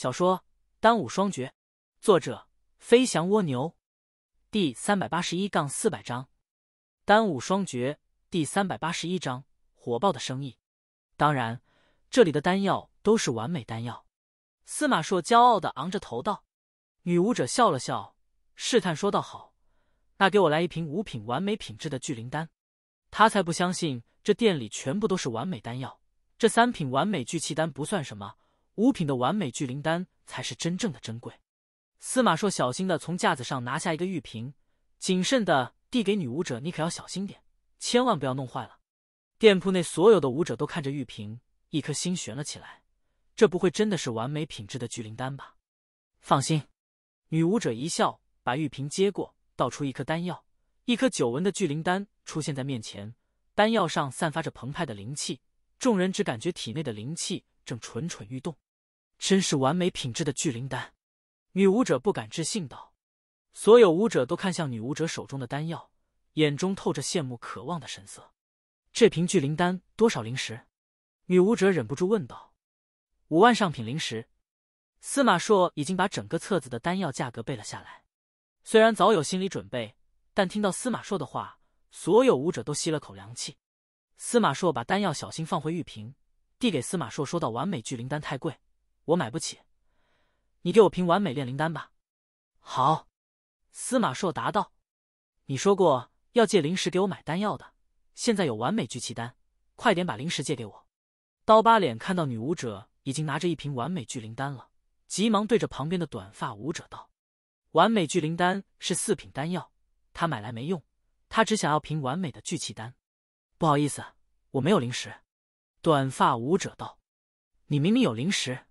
小说《丹武双绝》，作者：飞翔蜗牛，第三百八十一杠四百章《丹武双绝》第三百八十一章火爆的生意。当然，这里的丹药都是完美丹药。司马硕骄傲的昂着头道：“女武者笑了笑，试探说道：‘好，那给我来一瓶五品完美品质的聚灵丹。’他才不相信这店里全部都是完美丹药。这三品完美聚气丹不算什么。”五品的完美聚灵丹才是真正的珍贵。司马硕小心的从架子上拿下一个玉瓶，谨慎的递给女舞者：“你可要小心点，千万不要弄坏了。”店铺内所有的舞者都看着玉瓶，一颗心悬了起来。这不会真的是完美品质的聚灵丹吧？放心，女舞者一笑，把玉瓶接过，倒出一颗丹药。一颗久闻的聚灵丹出现在面前，丹药上散发着澎湃的灵气，众人只感觉体内的灵气。正蠢蠢欲动，真是完美品质的聚灵丹。女武者不敢置信道：“所有武者都看向女武者手中的丹药，眼中透着羡慕、渴望的神色。”这瓶聚灵丹多少灵石？女武者忍不住问道。“五万上品灵石。”司马硕已经把整个册子的丹药价格背了下来。虽然早有心理准备，但听到司马硕的话，所有武者都吸了口凉气。司马硕把丹药小心放回玉瓶。递给司马硕说道：“完美聚灵丹太贵，我买不起。你给我瓶完美炼灵丹吧。”“好。”司马硕答道。“你说过要借灵石给我买丹药的，现在有完美聚气丹，快点把灵石借给我。”刀疤脸看到女武者已经拿着一瓶完美聚灵丹了，急忙对着旁边的短发武者道：“完美聚灵丹是四品丹药，他买来没用，他只想要瓶完美的聚气丹。”“不好意思，我没有灵石。”短发舞者道：“你明明有零食。”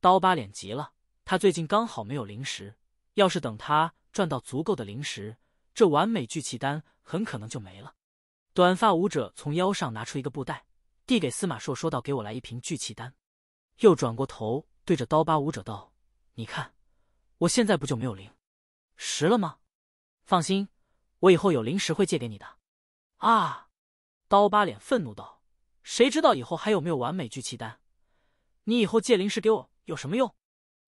刀疤脸急了，他最近刚好没有零食，要是等他赚到足够的零食，这完美聚气丹很可能就没了。短发舞者从腰上拿出一个布袋，递给司马硕说道：“给我来一瓶聚气丹。”又转过头对着刀疤舞者道：“你看，我现在不就没有零食了吗？放心，我以后有零食会借给你的。”啊！刀疤脸愤怒道。谁知道以后还有没有完美聚气丹？你以后借零食给我有什么用？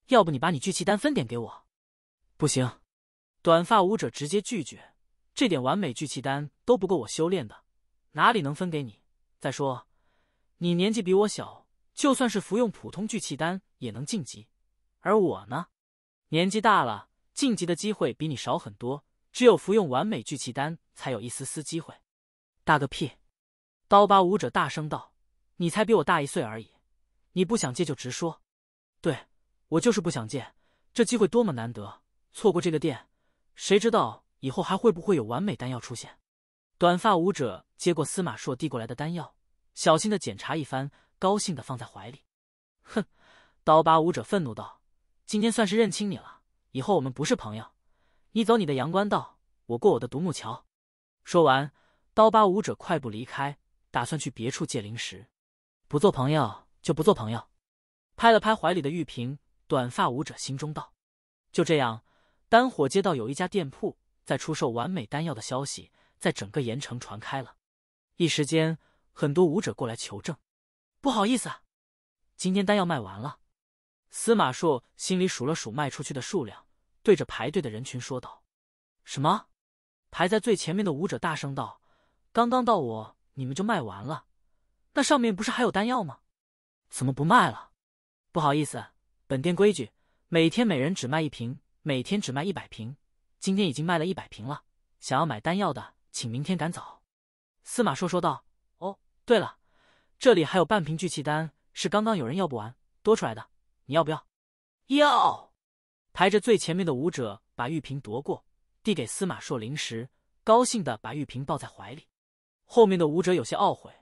要不你把你聚气丹分点给我？不行，短发舞者直接拒绝。这点完美聚气丹都不够我修炼的，哪里能分给你？再说，你年纪比我小，就算是服用普通聚气丹也能晋级，而我呢，年纪大了，晋级的机会比你少很多。只有服用完美聚气丹，才有一丝丝机会。大个屁！刀疤舞者大声道：“你才比我大一岁而已，你不想借就直说。对，我就是不想借。这机会多么难得，错过这个店，谁知道以后还会不会有完美丹药出现？”短发舞者接过司马硕递过来的丹药，小心的检查一番，高兴的放在怀里。哼！刀疤舞者愤怒道：“今天算是认清你了，以后我们不是朋友。你走你的阳关道，我过我的独木桥。”说完，刀疤舞者快步离开。打算去别处借零食。不做朋友就不做朋友。拍了拍怀里的玉瓶，短发舞者心中道：“就这样。”丹火街道有一家店铺在出售完美丹药的消息，在整个盐城传开了。一时间，很多舞者过来求证。不好意思，啊，今天丹药卖完了。司马硕心里数了数卖出去的数量，对着排队的人群说道：“什么？”排在最前面的舞者大声道：“刚刚到我。”你们就卖完了？那上面不是还有丹药吗？怎么不卖了？不好意思，本店规矩，每天每人只卖一瓶，每天只卖一百瓶，今天已经卖了一百瓶了。想要买丹药的，请明天赶早。司马硕说道。哦，对了，这里还有半瓶聚气丹，是刚刚有人要不完多出来的，你要不要？要。排着最前面的舞者把玉瓶夺过，递给司马硕零食，高兴的把玉瓶抱在怀里。后面的舞者有些懊悔，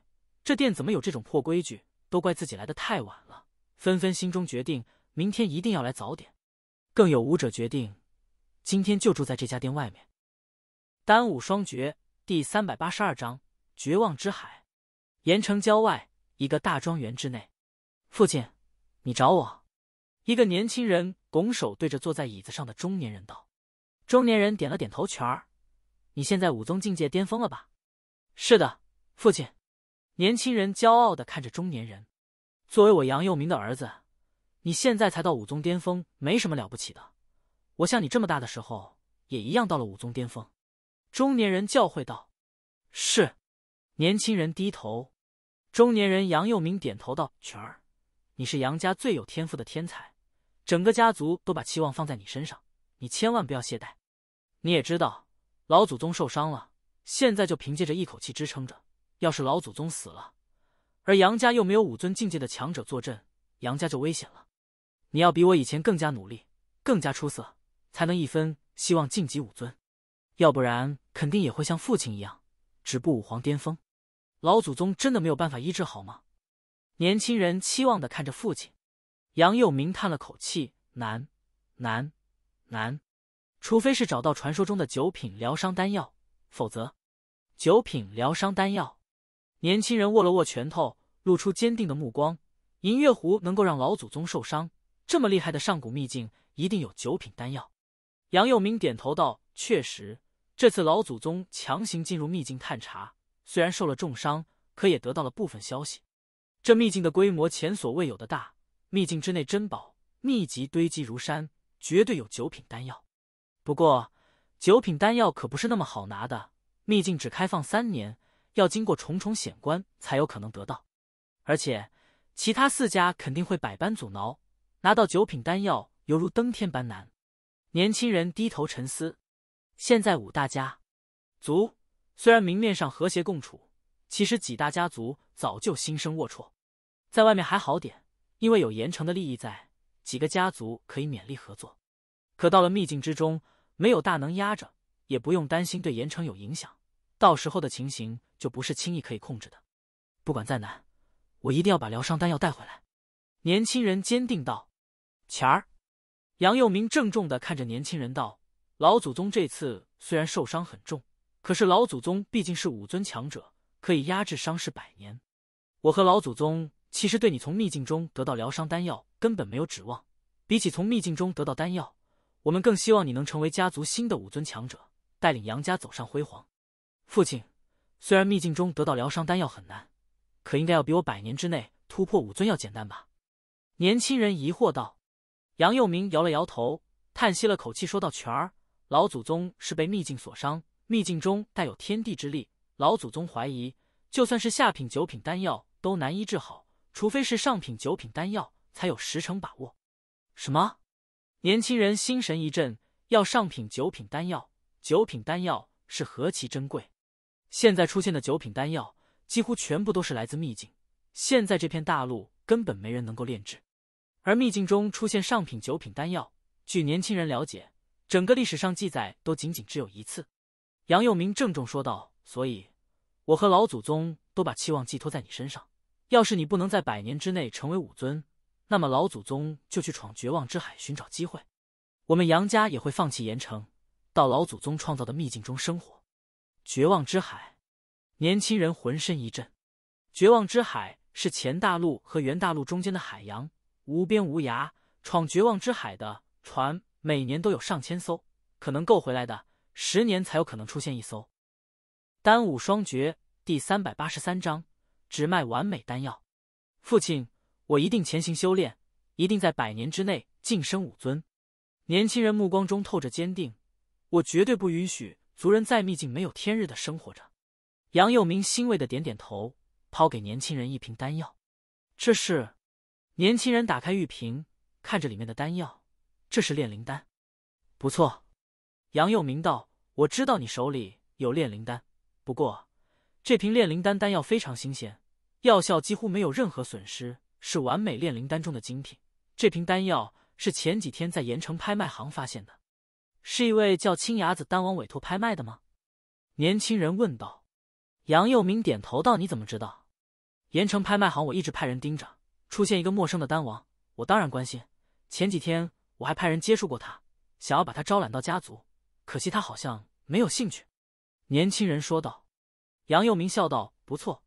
这店怎么有这种破规矩？都怪自己来的太晚了。纷纷心中决定，明天一定要来早点。更有舞者决定，今天就住在这家店外面。《单武双绝》第三百八十二章：绝望之海。盐城郊外一个大庄园之内，父亲，你找我？一个年轻人拱手对着坐在椅子上的中年人道。中年人点了点头：“泉儿，你现在武宗境界巅峰了吧？”是的，父亲。年轻人骄傲的看着中年人。作为我杨佑明的儿子，你现在才到武宗巅峰，没什么了不起的。我像你这么大的时候，也一样到了武宗巅峰。中年人教诲道：“是。”年轻人低头。中年人杨佑明点头道：“泉儿，你是杨家最有天赋的天才，整个家族都把期望放在你身上，你千万不要懈怠。你也知道，老祖宗受伤了。”现在就凭借着一口气支撑着。要是老祖宗死了，而杨家又没有武尊境界的强者坐镇，杨家就危险了。你要比我以前更加努力，更加出色，才能一分希望晋级武尊。要不然，肯定也会像父亲一样止步武皇巅峰。老祖宗真的没有办法医治好吗？年轻人期望的看着父亲，杨佑明叹了口气：“难，难，难。除非是找到传说中的九品疗伤丹药。”否则，九品疗伤丹药。年轻人握了握拳头，露出坚定的目光。银月湖能够让老祖宗受伤，这么厉害的上古秘境，一定有九品丹药。杨佑明点头道：“确实，这次老祖宗强行进入秘境探查，虽然受了重伤，可也得到了部分消息。这秘境的规模前所未有的大，秘境之内珍宝秘籍堆积如山，绝对有九品丹药。不过……”九品丹药可不是那么好拿的，秘境只开放三年，要经过重重险关才有可能得到。而且，其他四家肯定会百般阻挠，拿到九品丹药犹如登天般难。年轻人低头沉思，现在五大家族虽然明面上和谐共处，其实几大家族早就心生龌龊。在外面还好点，因为有盐城的利益在，几个家族可以勉力合作。可到了秘境之中，没有大能压着，也不用担心对盐城有影响。到时候的情形就不是轻易可以控制的。不管再难，我一定要把疗伤丹药带回来。”年轻人坚定道。“钱儿，杨佑明郑重的看着年轻人道：‘老祖宗这次虽然受伤很重，可是老祖宗毕竟是武尊强者，可以压制伤势百年。我和老祖宗其实对你从秘境中得到疗伤丹药根本没有指望，比起从秘境中得到丹药。’”我们更希望你能成为家族新的武尊强者，带领杨家走上辉煌。父亲，虽然秘境中得到疗伤丹药很难，可应该要比我百年之内突破武尊要简单吧？年轻人疑惑道。杨佑明摇了摇头，叹息了口气，说道：“全儿，老祖宗是被秘境所伤，秘境中带有天地之力，老祖宗怀疑就算是下品九品丹药都难医治好，除非是上品九品丹药才有十成把握。”什么？年轻人心神一震，要上品九品丹药。九品丹药是何其珍贵！现在出现的九品丹药，几乎全部都是来自秘境。现在这片大陆根本没人能够炼制，而秘境中出现上品九品丹药，据年轻人了解，整个历史上记载都仅仅只有一次。杨佑明郑重说道：“所以，我和老祖宗都把期望寄托在你身上。要是你不能在百年之内成为武尊……”那么老祖宗就去闯绝望之海寻找机会，我们杨家也会放弃盐城，到老祖宗创造的秘境中生活。绝望之海，年轻人浑身一震。绝望之海是前大陆和原大陆中间的海洋，无边无涯。闯绝望之海的船每年都有上千艘，可能够回来的，十年才有可能出现一艘。单武双绝第三百八十三章：只卖完美丹药。父亲。我一定潜行修炼，一定在百年之内晋升武尊。年轻人目光中透着坚定，我绝对不允许族人在秘境没有天日的生活着。杨佑明欣慰的点点头，抛给年轻人一瓶丹药。这是……年轻人打开玉瓶，看着里面的丹药，这是炼灵丹。不错，杨佑明道，我知道你手里有炼灵丹，不过这瓶炼灵丹丹药非常新鲜，药效几乎没有任何损失。是完美炼灵丹中的精品。这瓶丹药是前几天在盐城拍卖行发现的，是一位叫青牙子丹王委托拍卖的吗？年轻人问道。杨佑明点头道：“你怎么知道？盐城拍卖行我一直派人盯着，出现一个陌生的丹王，我当然关心。前几天我还派人接触过他，想要把他招揽到家族，可惜他好像没有兴趣。”年轻人说道。杨佑明笑道：“不错，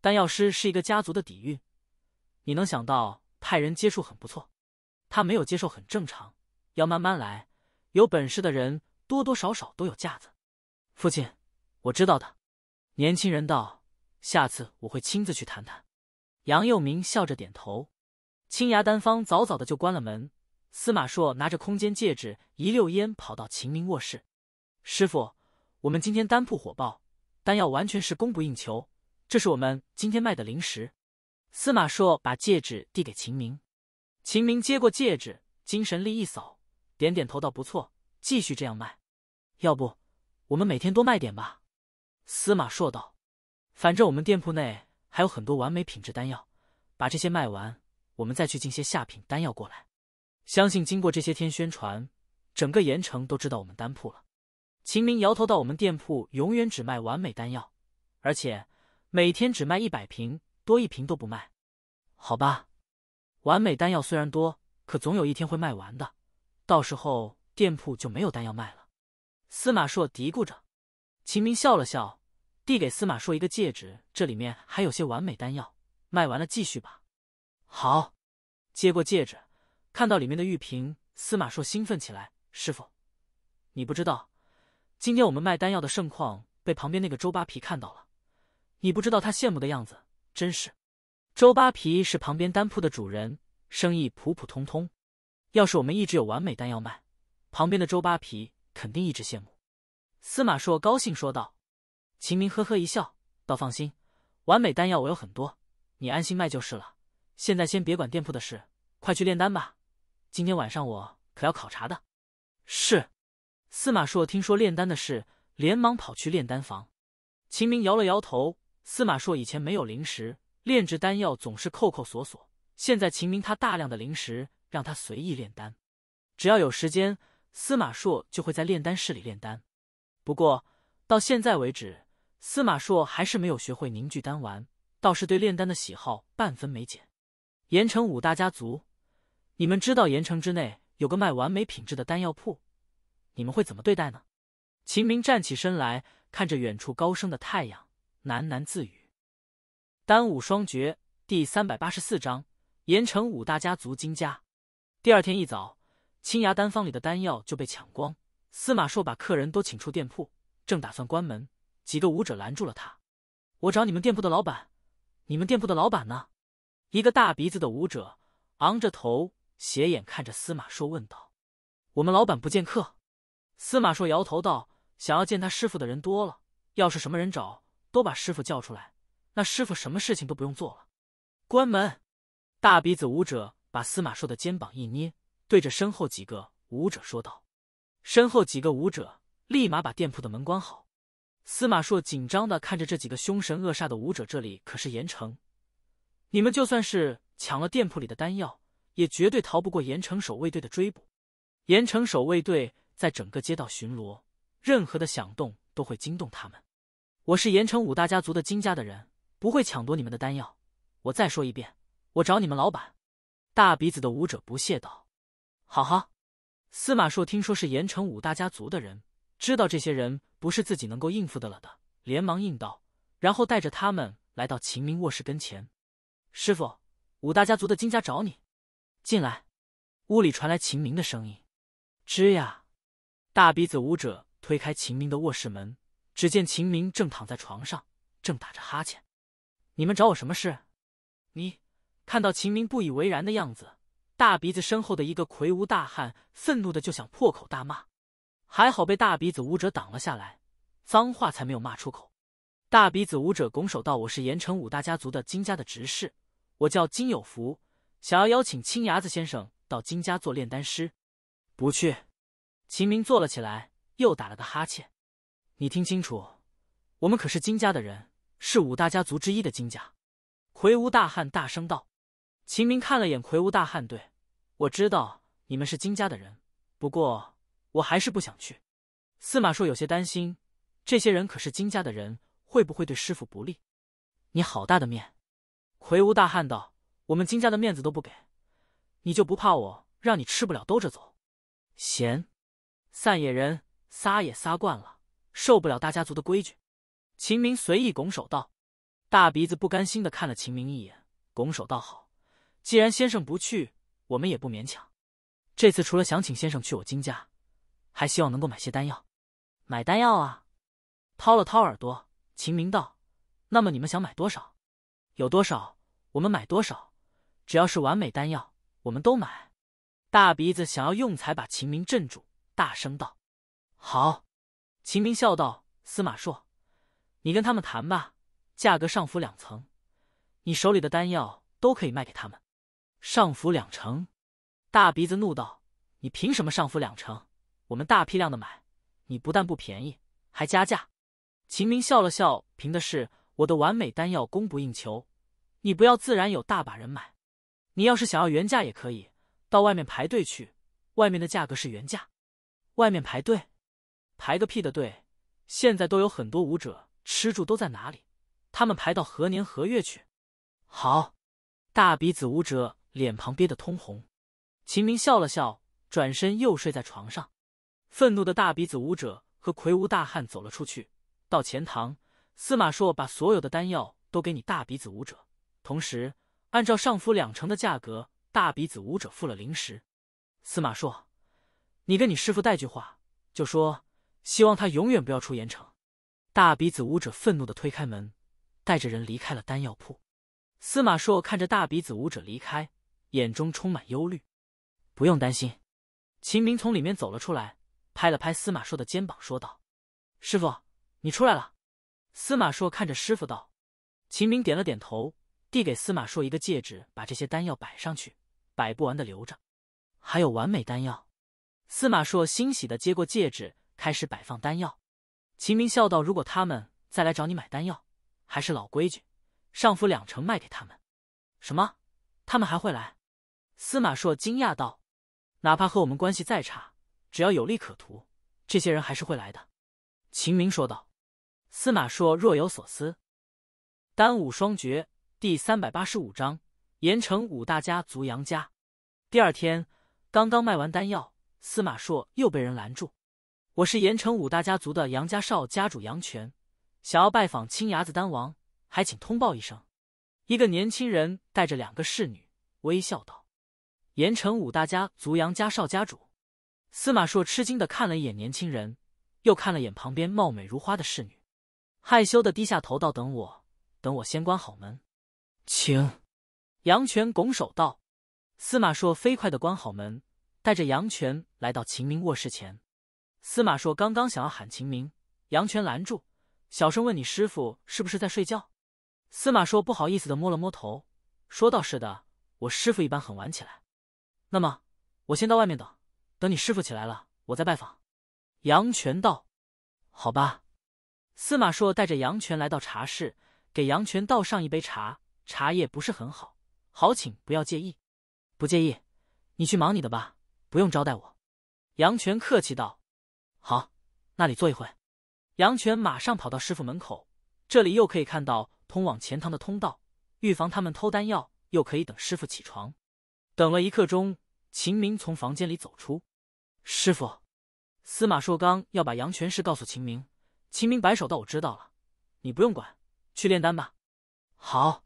丹药师是一个家族的底蕴。”你能想到派人接触很不错，他没有接受很正常，要慢慢来。有本事的人多多少少都有架子。父亲，我知道的。年轻人道：“下次我会亲自去谈谈。”杨佑明笑着点头。青崖丹方早早的就关了门。司马硕拿着空间戒指，一溜烟跑到秦明卧室。师傅，我们今天丹铺火爆，丹药完全是供不应求。这是我们今天卖的零食。司马硕把戒指递给秦明，秦明接过戒指，精神力一扫，点点头道：“不错，继续这样卖。要不我们每天多卖点吧？”司马硕道：“反正我们店铺内还有很多完美品质丹药，把这些卖完，我们再去进些下品丹药过来。相信经过这些天宣传，整个盐城都知道我们丹铺了。”秦明摇头道：“我们店铺永远只卖完美丹药，而且每天只卖一百瓶。”多一瓶都不卖，好吧。完美丹药虽然多，可总有一天会卖完的，到时候店铺就没有丹药卖了。司马硕嘀咕着。秦明笑了笑，递给司马硕一个戒指，这里面还有些完美丹药，卖完了继续吧。好。接过戒指，看到里面的玉瓶，司马硕兴奋起来：“师傅，你不知道，今天我们卖丹药的盛况被旁边那个周扒皮看到了，你不知道他羡慕的样子。”真是，周扒皮是旁边单铺的主人，生意普普通通。要是我们一直有完美丹药卖，旁边的周扒皮肯定一直羡慕。司马硕高兴说道。秦明呵呵一笑，道：“放心，完美丹药我有很多，你安心卖就是了。现在先别管店铺的事，快去炼丹吧。今天晚上我可要考察的。”是。司马硕听说炼丹的事，连忙跑去炼丹房。秦明摇了摇头。司马硕以前没有灵石炼制丹药，总是扣扣索索。现在秦明他大量的灵石，让他随意炼丹。只要有时间，司马硕就会在炼丹室里炼丹。不过到现在为止，司马硕还是没有学会凝聚丹丸，倒是对炼丹的喜好半分没减。盐城五大家族，你们知道盐城之内有个卖完美品质的丹药铺，你们会怎么对待呢？秦明站起身来，看着远处高升的太阳。喃喃自语。《丹武双绝》第三百八十四章：盐城五大家族金家。第二天一早，青崖丹方里的丹药就被抢光。司马硕把客人都请出店铺，正打算关门，几个武者拦住了他：“我找你们店铺的老板，你们店铺的老板呢？”一个大鼻子的武者昂着头，斜眼看着司马硕问道：“我们老板不见客。”司马硕摇头道：“想要见他师傅的人多了，要是什么人找？”都把师傅叫出来，那师傅什么事情都不用做了。关门！大鼻子舞者把司马硕的肩膀一捏，对着身后几个舞者说道：“身后几个舞者立马把店铺的门关好。”司马硕紧张的看着这几个凶神恶煞的舞者，这里可是盐城，你们就算是抢了店铺里的丹药，也绝对逃不过盐城守卫队的追捕。盐城守卫队在整个街道巡逻，任何的响动都会惊动他们。我是盐城五大家族的金家的人，不会抢夺你们的丹药。我再说一遍，我找你们老板。大鼻子的武者不屑道：“好好。”司马硕听说是盐城五大家族的人，知道这些人不是自己能够应付的了的，连忙应道，然后带着他们来到秦明卧室跟前。“师傅，五大家族的金家找你。”进来。屋里传来秦明的声音：“吱呀。”大鼻子武者推开秦明的卧室门。只见秦明正躺在床上，正打着哈欠。你们找我什么事？你看到秦明不以为然的样子，大鼻子身后的一个魁梧大汉愤怒的就想破口大骂，还好被大鼻子武者挡了下来，脏话才没有骂出口。大鼻子武者拱手道：“我是盐城五大家族的金家的执事，我叫金有福，想要邀请青牙子先生到金家做炼丹师。”不去。秦明坐了起来，又打了个哈欠。你听清楚，我们可是金家的人，是五大家族之一的金家。魁梧大汉大声道：“秦明看了眼魁梧大汉，对我知道你们是金家的人，不过我还是不想去。”司马硕有些担心，这些人可是金家的人，会不会对师傅不利？你好大的面！魁梧大汉道：“我们金家的面子都不给，你就不怕我让你吃不了兜着走？”闲，散野人撒野撒惯了。受不了大家族的规矩，秦明随意拱手道。大鼻子不甘心的看了秦明一眼，拱手道：“好，既然先生不去，我们也不勉强。这次除了想请先生去我金家，还希望能够买些丹药。”“买丹药啊？”掏了掏耳朵，秦明道：“那么你们想买多少？有多少我们买多少，只要是完美丹药，我们都买。”大鼻子想要用才，把秦明镇住，大声道：“好。”秦明笑道：“司马硕，你跟他们谈吧，价格上浮两层，你手里的丹药都可以卖给他们。上浮两成。”大鼻子怒道：“你凭什么上浮两成？我们大批量的买，你不但不便宜，还加价。”秦明笑了笑：“凭的是我的完美丹药供不应求，你不要自然有大把人买。你要是想要原价也可以，到外面排队去，外面的价格是原价。外面排队。”排个屁的队！现在都有很多武者，吃住都在哪里？他们排到何年何月去？好，大鼻子武者脸庞憋得通红。秦明笑了笑，转身又睡在床上。愤怒的大鼻子武者和魁梧大汉走了出去，到前堂。司马硕把所有的丹药都给你大鼻子武者，同时按照上浮两成的价格，大鼻子武者付了灵石。司马硕，你跟你师傅带句话，就说。希望他永远不要出盐城。大鼻子舞者愤怒的推开门，带着人离开了丹药铺。司马硕看着大鼻子舞者离开，眼中充满忧虑。不用担心，秦明从里面走了出来，拍了拍司马硕的肩膀，说道：“师傅，你出来了。”司马硕看着师傅道：“秦明点了点头，递给司马硕一个戒指，把这些丹药摆上去，摆不完的留着。还有完美丹药。”司马硕欣喜的接过戒指。开始摆放丹药，秦明笑道：“如果他们再来找你买丹药，还是老规矩，上浮两成卖给他们。”“什么？他们还会来？”司马硕惊讶道。“哪怕和我们关系再差，只要有利可图，这些人还是会来的。”秦明说道。司马硕若有所思。《丹武双绝》第三百八十五章：盐城五大家族杨家。第二天，刚刚卖完丹药，司马硕又被人拦住。我是盐城五大家族的杨家少家主杨泉，想要拜访青牙子丹王，还请通报一声。一个年轻人带着两个侍女微笑道：“盐城五大家族杨家少家主。”司马硕吃惊的看了一眼年轻人，又看了眼旁边貌美如花的侍女，害羞的低下头道：“等我，等我先关好门。”请杨泉拱手道。司马硕飞快的关好门，带着杨泉来到秦明卧室前。司马硕刚刚想要喊秦明，杨泉拦住，小声问：“你师傅是不是在睡觉？”司马硕不好意思的摸了摸头，说道：“是的，我师傅一般很晚起来。”“那么我先到外面等，等你师傅起来了，我再拜访。”杨泉道：“好吧。”司马硕带着杨泉来到茶室，给杨泉倒上一杯茶，茶叶不是很好，好请不要介意。不介意，你去忙你的吧，不用招待我。”杨泉客气道。好，那里坐一会。杨泉马上跑到师傅门口，这里又可以看到通往钱塘的通道，预防他们偷丹药，又可以等师傅起床。等了一刻钟，秦明从房间里走出。师傅，司马硕刚要把杨泉事告诉秦明，秦明摆手道：“我知道了，你不用管，去炼丹吧。”好。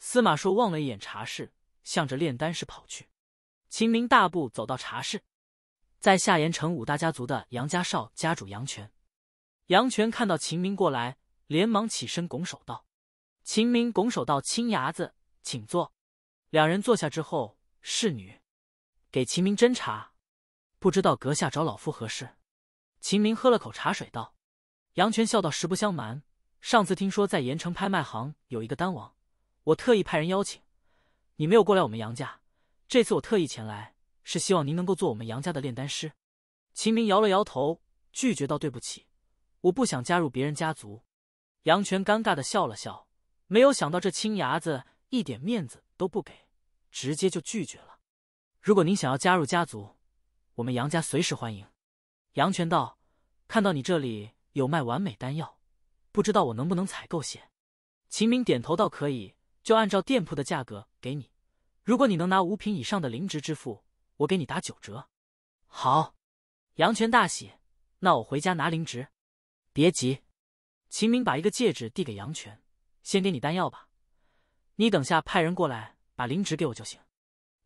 司马硕望了一眼茶室，向着炼丹室跑去。秦明大步走到茶室。在下盐城五大家族的杨家少家主杨泉。杨泉看到秦明过来，连忙起身拱手道：“秦明，拱手道，青牙子，请坐。”两人坐下之后，侍女给秦明斟茶。不知道阁下找老夫何事？秦明喝了口茶水道：“杨泉，笑道，实不相瞒，上次听说在盐城拍卖行有一个丹王，我特意派人邀请你没有过来。我们杨家这次我特意前来。”是希望您能够做我们杨家的炼丹师。秦明摇了摇头，拒绝道：“对不起，我不想加入别人家族。”杨泉尴尬的笑了笑，没有想到这青牙子一点面子都不给，直接就拒绝了。如果您想要加入家族，我们杨家随时欢迎。杨泉道：“看到你这里有卖完美丹药，不知道我能不能采购些？”秦明点头道：“可以，就按照店铺的价格给你。如果你能拿五品以上的灵值支付。”我给你打九折，好。杨泉大喜，那我回家拿灵值。别急，秦明把一个戒指递给杨泉，先给你丹药吧。你等下派人过来把灵值给我就行。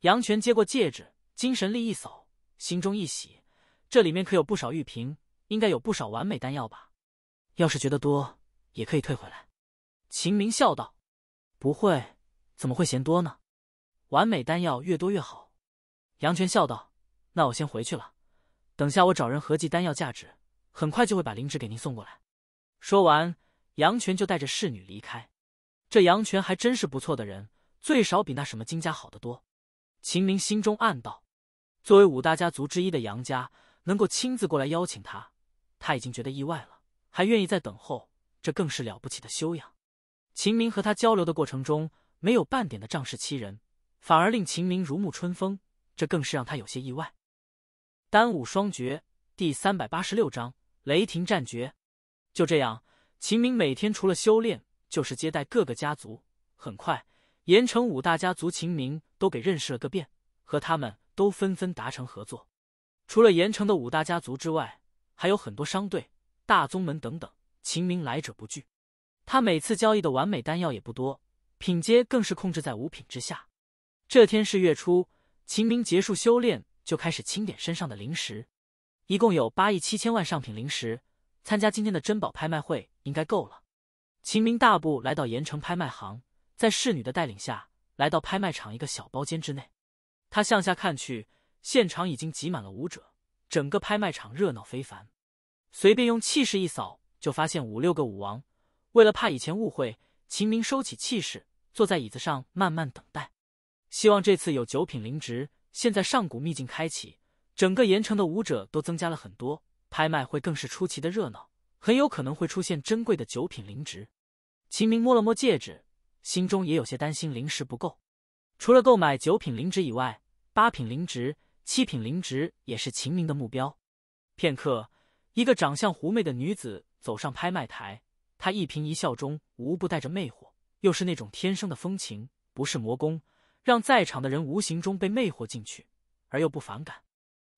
杨泉接过戒指，精神力一扫，心中一喜，这里面可有不少玉瓶，应该有不少完美丹药吧？要是觉得多，也可以退回来。秦明笑道：“不会，怎么会嫌多呢？完美丹药越多越好。”杨泉笑道：“那我先回去了，等下我找人合计丹药价值，很快就会把灵芝给您送过来。”说完，杨泉就带着侍女离开。这杨泉还真是不错的人，最少比那什么金家好得多。秦明心中暗道：“作为五大家族之一的杨家，能够亲自过来邀请他，他已经觉得意外了，还愿意再等候，这更是了不起的修养。”秦明和他交流的过程中，没有半点的仗势欺人，反而令秦明如沐春风。这更是让他有些意外。《丹武双绝》第三百八十六章：雷霆战绝。就这样，秦明每天除了修炼，就是接待各个家族。很快，盐城五大家族秦明都给认识了个遍，和他们都纷纷达成合作。除了盐城的五大家族之外，还有很多商队、大宗门等等，秦明来者不拒。他每次交易的完美丹药也不多，品阶更是控制在五品之下。这天是月初。秦明结束修炼，就开始清点身上的灵石，一共有八亿七千万上品灵石，参加今天的珍宝拍卖会应该够了。秦明大步来到盐城拍卖行，在侍女的带领下，来到拍卖场一个小包间之内。他向下看去，现场已经挤满了舞者，整个拍卖场热闹非凡。随便用气势一扫，就发现五六个舞王。为了怕以前误会，秦明收起气势，坐在椅子上慢慢等待。希望这次有九品灵植。现在上古秘境开启，整个盐城的武者都增加了很多，拍卖会更是出奇的热闹，很有可能会出现珍贵的九品灵植。秦明摸了摸戒指，心中也有些担心灵石不够。除了购买九品灵植以外，八品灵植、七品灵植也是秦明的目标。片刻，一个长相狐媚的女子走上拍卖台，她一颦一笑中无不带着魅惑，又是那种天生的风情，不是魔功。让在场的人无形中被魅惑进去，而又不反感。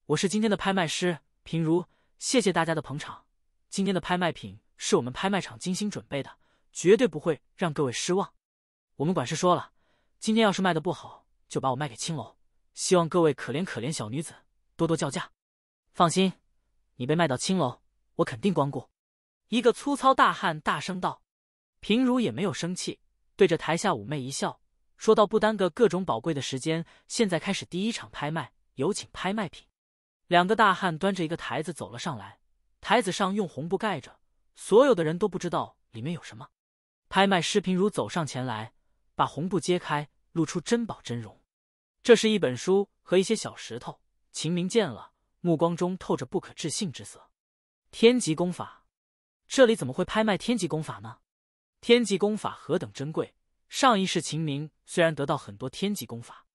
我是今天的拍卖师平如，谢谢大家的捧场。今天的拍卖品是我们拍卖场精心准备的，绝对不会让各位失望。我们管事说了，今天要是卖的不好，就把我卖给青楼。希望各位可怜可怜小女子，多多叫价。放心，你被卖到青楼，我肯定光顾。一个粗糙大汉大声道：“平如也没有生气，对着台下妩媚一笑。”说到不耽搁各种宝贵的时间，现在开始第一场拍卖，有请拍卖品。两个大汉端着一个台子走了上来，台子上用红布盖着，所有的人都不知道里面有什么。拍卖师平如走上前来，把红布揭开，露出珍宝真容。这是一本书和一些小石头。秦明见了，目光中透着不可置信之色。天级功法，这里怎么会拍卖天级功法呢？天级功法何等珍贵！上一世，秦明虽然得到很多天级功法，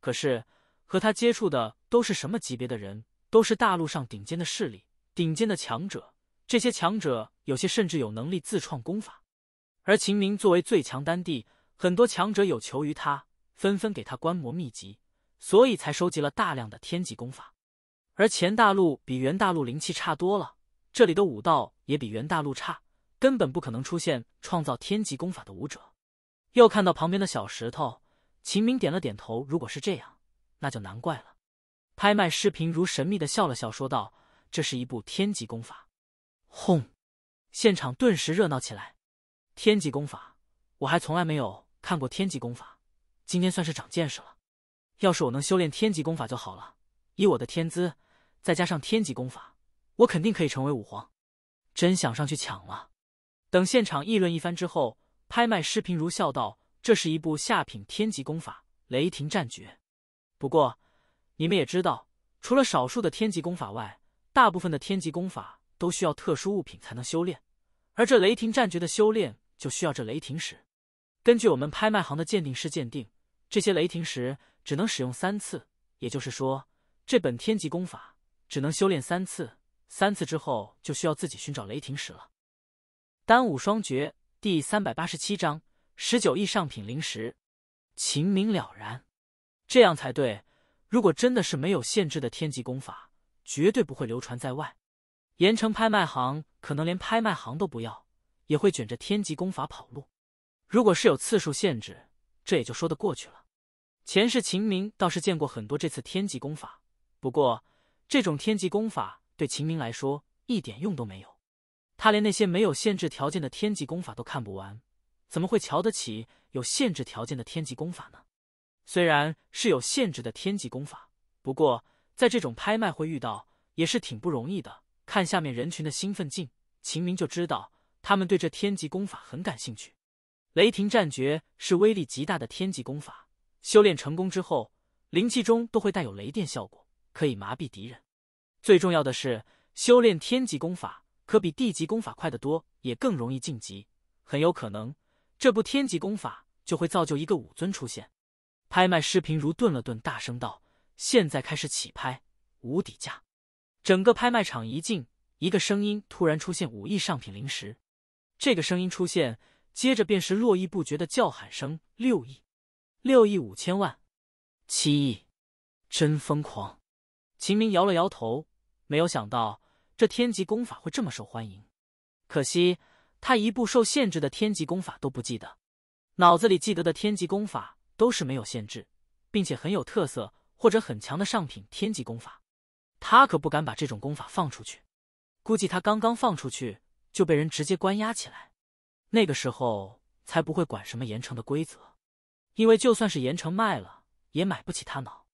可是和他接触的都是什么级别的人？都是大陆上顶尖的势力、顶尖的强者。这些强者有些甚至有能力自创功法，而秦明作为最强丹地，很多强者有求于他，纷纷给他观摩秘籍，所以才收集了大量的天级功法。而前大陆比原大陆灵气差多了，这里的武道也比原大陆差，根本不可能出现创造天级功法的武者。又看到旁边的小石头，秦明点了点头。如果是这样，那就难怪了。拍卖视频如神秘的笑了笑，说道：“这是一部天级功法。”轰！现场顿时热闹起来。天级功法，我还从来没有看过天级功法，今天算是长见识了。要是我能修炼天级功法就好了。以我的天资，再加上天级功法，我肯定可以成为武皇。真想上去抢了。等现场议论一番之后。拍卖视频如笑道：“这是一部下品天级功法《雷霆战诀》，不过你们也知道，除了少数的天级功法外，大部分的天级功法都需要特殊物品才能修炼。而这《雷霆战诀》的修炼就需要这雷霆石。根据我们拍卖行的鉴定师鉴定，这些雷霆石只能使用三次，也就是说，这本天级功法只能修炼三次，三次之后就需要自己寻找雷霆石了。单武双绝。”第三百八十七章十九亿上品灵石。秦明了然，这样才对。如果真的是没有限制的天级功法，绝对不会流传在外。盐城拍卖行可能连拍卖行都不要，也会卷着天级功法跑路。如果是有次数限制，这也就说得过去了。前世秦明倒是见过很多这次天级功法，不过这种天级功法对秦明来说一点用都没有。他连那些没有限制条件的天级功法都看不完，怎么会瞧得起有限制条件的天级功法呢？虽然是有限制的天级功法，不过在这种拍卖会遇到也是挺不容易的。看下面人群的兴奋劲，秦明就知道他们对这天级功法很感兴趣。雷霆战诀是威力极大的天级功法，修炼成功之后，灵气中都会带有雷电效果，可以麻痹敌人。最重要的是，修炼天级功法。可比地级功法快得多，也更容易晋级。很有可能，这部天级功法就会造就一个武尊出现。拍卖师平如顿了顿，大声道：“现在开始起拍，无底价。”整个拍卖场一静，一个声音突然出现：“五亿上品灵石。”这个声音出现，接着便是络绎不绝的叫喊声：“六亿，六亿五千万，七亿，真疯狂！”秦明摇了摇头，没有想到。这天级功法会这么受欢迎？可惜他一部受限制的天级功法都不记得，脑子里记得的天级功法都是没有限制，并且很有特色或者很强的上品天级功法。他可不敢把这种功法放出去，估计他刚刚放出去就被人直接关押起来。那个时候才不会管什么盐城的规则，因为就算是盐城卖了，也买不起他脑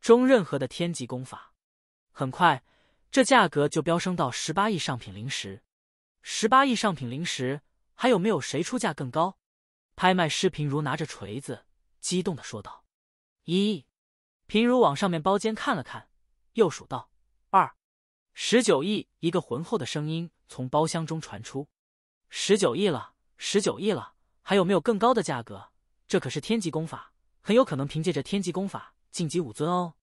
中任何的天级功法。很快。这价格就飙升到十八亿上品灵石，十八亿上品灵石，还有没有谁出价更高？拍卖师平如拿着锤子，激动的说道：“一。”平如往上面包间看了看，又数到二十九亿。一个浑厚的声音从包厢中传出：“十九亿了，十九亿了，还有没有更高的价格？这可是天级功法，很有可能凭借着天级功法晋级武尊哦。”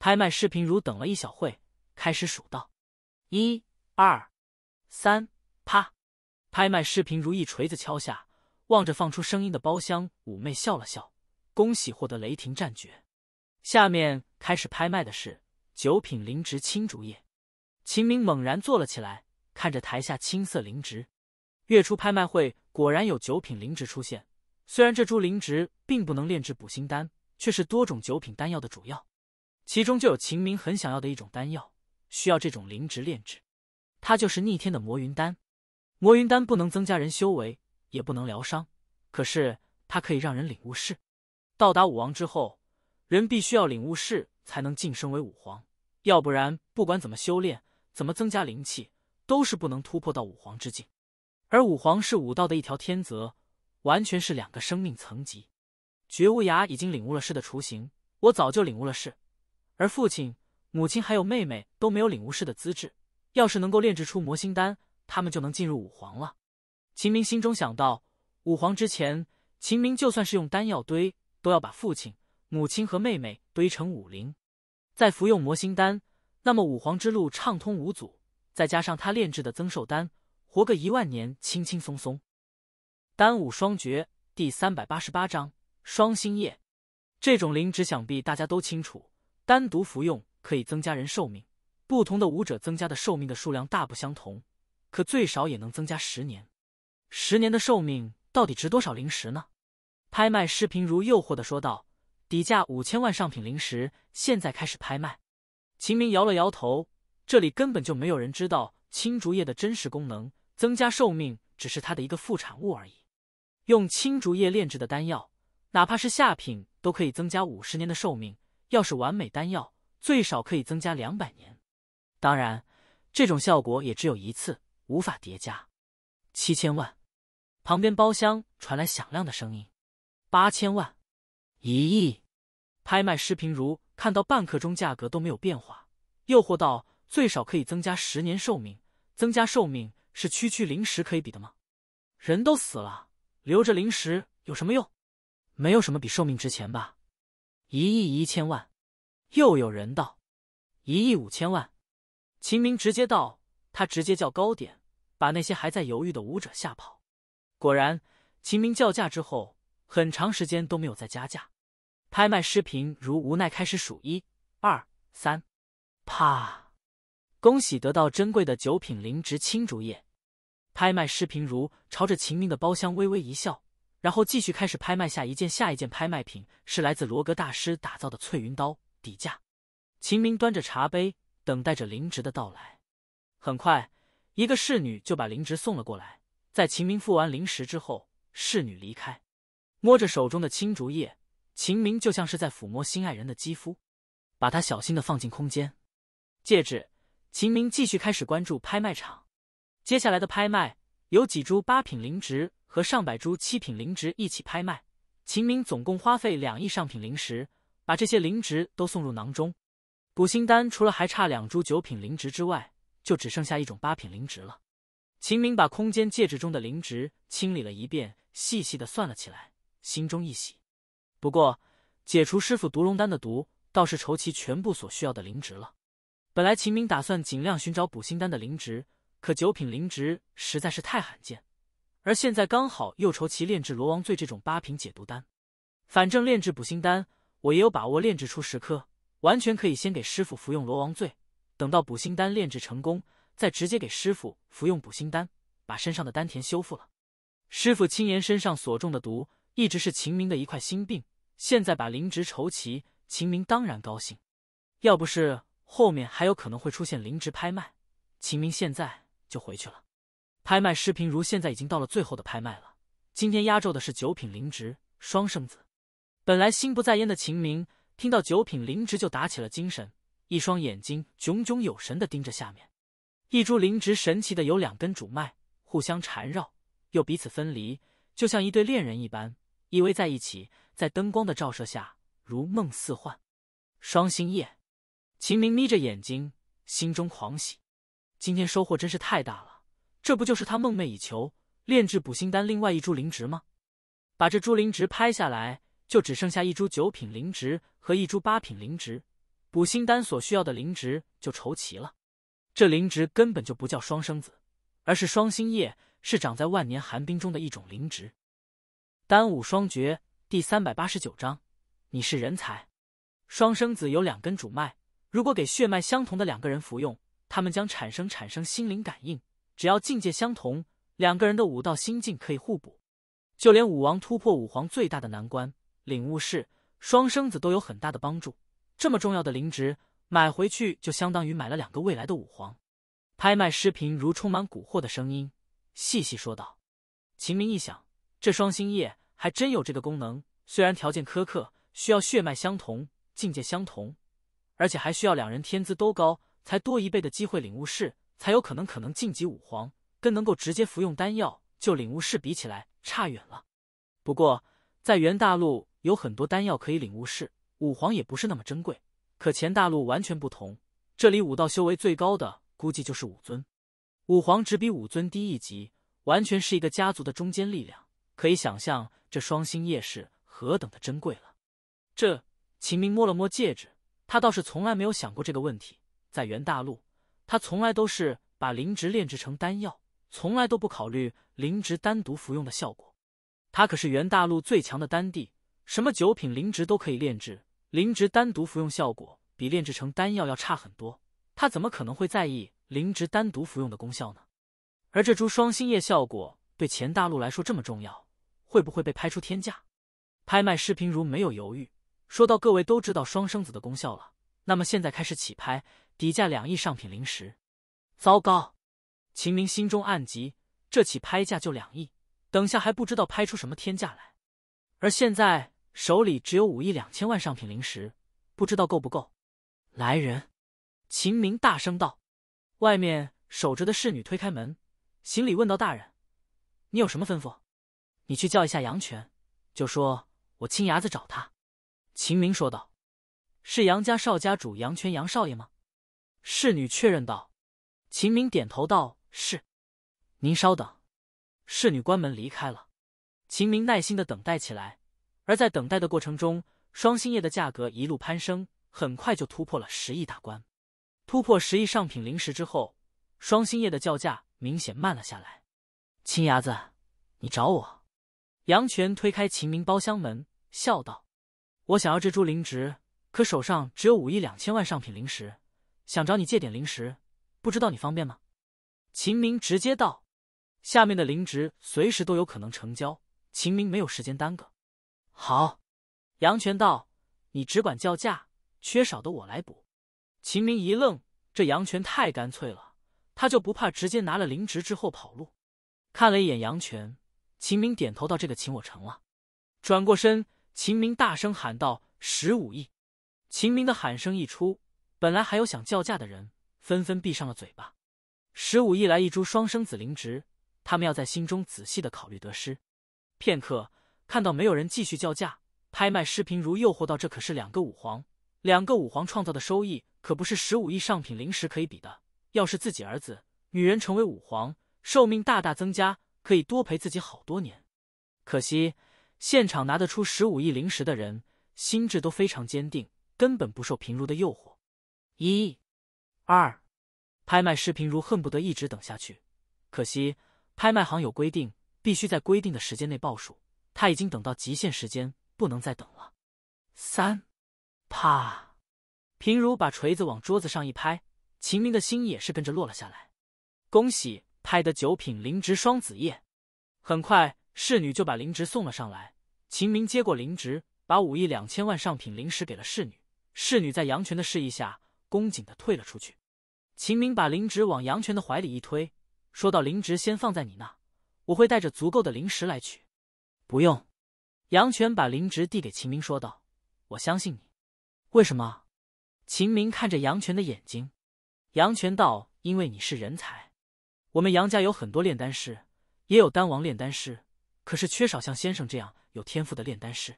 拍卖师平如等了一小会。开始数到一二三，啪！拍卖视频如一锤子敲下。望着放出声音的包厢，妩媚笑了笑：“恭喜获得雷霆战诀。”下面开始拍卖的是九品灵植青竹叶。秦明猛然坐了起来，看着台下青色灵植。月初拍卖会果然有九品灵植出现。虽然这株灵植并不能炼制补心丹，却是多种九品丹药的主药，其中就有秦明很想要的一种丹药。需要这种灵植炼制，它就是逆天的魔云丹。魔云丹不能增加人修为，也不能疗伤，可是它可以让人领悟事。到达武王之后，人必须要领悟事，才能晋升为武皇。要不然，不管怎么修炼，怎么增加灵气，都是不能突破到武皇之境。而武皇是武道的一条天泽，完全是两个生命层级。绝无涯已经领悟了事的雏形，我早就领悟了事，而父亲。母亲还有妹妹都没有领悟式的资质，要是能够炼制出魔心丹，他们就能进入五皇了。秦明心中想到，五皇之前，秦明就算是用丹药堆，都要把父亲、母亲和妹妹堆成武灵，再服用魔心丹，那么五皇之路畅通无阻。再加上他炼制的增寿丹，活个一万年，轻轻松松。丹武双绝第三百八十八章：双星叶。这种灵芝想必大家都清楚，单独服用。可以增加人寿命，不同的武者增加的寿命的数量大不相同，可最少也能增加十年。十年的寿命到底值多少灵石呢？拍卖师平如诱惑的说道：“底价五千万上品灵石，现在开始拍卖。”秦明摇了摇头，这里根本就没有人知道青竹叶的真实功能，增加寿命只是它的一个副产物而已。用青竹叶炼制的丹药，哪怕是下品都可以增加五十年的寿命，要是完美丹药。最少可以增加两百年，当然，这种效果也只有一次，无法叠加。七千万，旁边包厢传来响亮的声音。八千万，一亿，拍卖师平如看到半刻钟价格都没有变化，诱惑道：“最少可以增加十年寿命，增加寿命是区区灵石可以比的吗？人都死了，留着灵石有什么用？没有什么比寿命值钱吧？一亿一千万。”又有人道，一亿五千万。秦明直接道：“他直接叫高点，把那些还在犹豫的舞者吓跑。”果然，秦明叫价之后，很长时间都没有再加价。拍卖视频如无奈开始数一二三，啪！恭喜得到珍贵的九品灵植青竹叶。拍卖视频如朝着秦明的包厢微微一笑，然后继续开始拍卖下一件。下一件拍卖品是来自罗格大师打造的翠云刀。底价，秦明端着茶杯，等待着灵植的到来。很快，一个侍女就把灵植送了过来。在秦明付完灵石之后，侍女离开。摸着手中的青竹叶，秦明就像是在抚摸心爱人的肌肤，把它小心的放进空间戒指。秦明继续开始关注拍卖场，接下来的拍卖有几株八品灵植和上百株七品灵植一起拍卖。秦明总共花费两亿上品灵石。把这些灵植都送入囊中，补心丹除了还差两株九品灵植之外，就只剩下一种八品灵植了。秦明把空间戒指中的灵植清理了一遍，细细的算了起来，心中一喜。不过，解除师傅毒龙丹的毒，倒是筹齐全部所需要的灵植了。本来秦明打算尽量寻找补心丹的灵植，可九品灵植实在是太罕见，而现在刚好又筹齐炼制罗王醉这种八品解毒丹，反正炼制补心丹。我也有把握炼制出十颗，完全可以先给师傅服用罗王醉，等到补心丹炼制成功，再直接给师傅服用补心丹，把身上的丹田修复了。师傅青岩身上所中的毒，一直是秦明的一块心病，现在把灵植筹齐，秦明当然高兴。要不是后面还有可能会出现灵植拍卖，秦明现在就回去了。拍卖师平如现在已经到了最后的拍卖了，今天压轴的是九品灵植双生子。本来心不在焉的秦明听到九品灵植就打起了精神，一双眼睛炯炯有神的盯着下面一株灵植，神奇的有两根主脉互相缠绕，又彼此分离，就像一对恋人一般依偎在一起。在灯光的照射下，如梦似幻。双星夜，秦明眯着眼睛，心中狂喜，今天收获真是太大了！这不就是他梦寐以求炼制补心丹另外一株灵植吗？把这株灵植拍下来。就只剩下一株九品灵植和一株八品灵植，补心丹所需要的灵植就筹齐了。这灵植根本就不叫双生子，而是双星叶，是长在万年寒冰中的一种灵植。《丹武双绝》第三百八十九章：你是人才。双生子有两根主脉，如果给血脉相同的两个人服用，他们将产生产生心灵感应。只要境界相同，两个人的武道心境可以互补。就连武王突破武皇最大的难关。领悟式，双生子都有很大的帮助。这么重要的灵植，买回去就相当于买了两个未来的武皇。拍卖视频如充满蛊惑的声音细细说道：“秦明一想，这双星叶还真有这个功能。虽然条件苛刻，需要血脉相同、境界相同，而且还需要两人天资都高，才多一倍的机会领悟式，才有可能可能晋级武皇。跟能够直接服用丹药就领悟式比起来，差远了。不过在元大陆。”有很多丹药可以领悟式，武皇也不是那么珍贵。可前大陆完全不同，这里武道修为最高的估计就是武尊，武皇只比武尊低一级，完全是一个家族的中坚力量。可以想象，这双星夜是何等的珍贵了。这秦明摸了摸戒指，他倒是从来没有想过这个问题。在原大陆，他从来都是把灵植炼制成丹药，从来都不考虑灵植单独服用的效果。他可是元大陆最强的丹帝。什么九品灵植都可以炼制，灵植单独服用效果比炼制成丹药要差很多。他怎么可能会在意灵植单独服用的功效呢？而这株双星叶效果对前大陆来说这么重要，会不会被拍出天价？拍卖视频如没有犹豫，说到：“各位都知道双生子的功效了，那么现在开始起拍，底价两亿上品灵石。”糟糕，秦明心中暗急，这起拍价就两亿，等下还不知道拍出什么天价来。而现在。手里只有五亿两千万上品灵石，不知道够不够。来人！秦明大声道。外面守着的侍女推开门，行礼问道：“大人，你有什么吩咐？”“你去叫一下杨泉，就说我亲牙子找他。”秦明说道。“是杨家少家主杨泉，杨少爷吗？”侍女确认道。秦明点头道：“是。”“您稍等。”侍女关门离开了。秦明耐心的等待起来。而在等待的过程中，双星叶的价格一路攀升，很快就突破了十亿大关。突破十亿上品灵石之后，双星叶的叫价明显慢了下来。青牙子，你找我？杨泉推开秦明包厢门，笑道：“我想要这株灵植，可手上只有五亿两千万上品灵石，想找你借点灵石，不知道你方便吗？”秦明直接道：“下面的灵植随时都有可能成交，秦明没有时间耽搁。”好，杨泉道：“你只管叫价，缺少的我来补。”秦明一愣，这杨泉太干脆了，他就不怕直接拿了灵值之后跑路？看了一眼杨泉，秦明点头道：“这个情我成了。”转过身，秦明大声喊道：“十五亿！”秦明的喊声一出，本来还有想叫价的人纷纷闭上了嘴巴。十五亿来一株双生子灵植，他们要在心中仔细的考虑得失。片刻。看到没有人继续叫价，拍卖师平如诱惑到：这可是两个武皇，两个武皇创造的收益可不是十五亿上品灵石可以比的。要是自己儿子、女人成为武皇，寿命大大增加，可以多陪自己好多年。可惜现场拿得出十五亿灵石的人，心智都非常坚定，根本不受平如的诱惑。一、二，拍卖师平如恨不得一直等下去，可惜拍卖行有规定，必须在规定的时间内报数。他已经等到极限时间，不能再等了。三，啪！平如把锤子往桌子上一拍，秦明的心也是跟着落了下来。恭喜拍得九品灵植双子叶。很快，侍女就把灵植送了上来。秦明接过灵植，把五亿两千万上品灵石给了侍女。侍女在杨泉的示意下，恭敬的退了出去。秦明把灵植往杨泉的怀里一推，说到：“灵植先放在你那，我会带着足够的灵石来取。”不用，杨泉把灵石递给秦明，说道：“我相信你。为什么？”秦明看着杨泉的眼睛，杨泉道：“因为你是人才。我们杨家有很多炼丹师，也有丹王炼丹师，可是缺少像先生这样有天赋的炼丹师。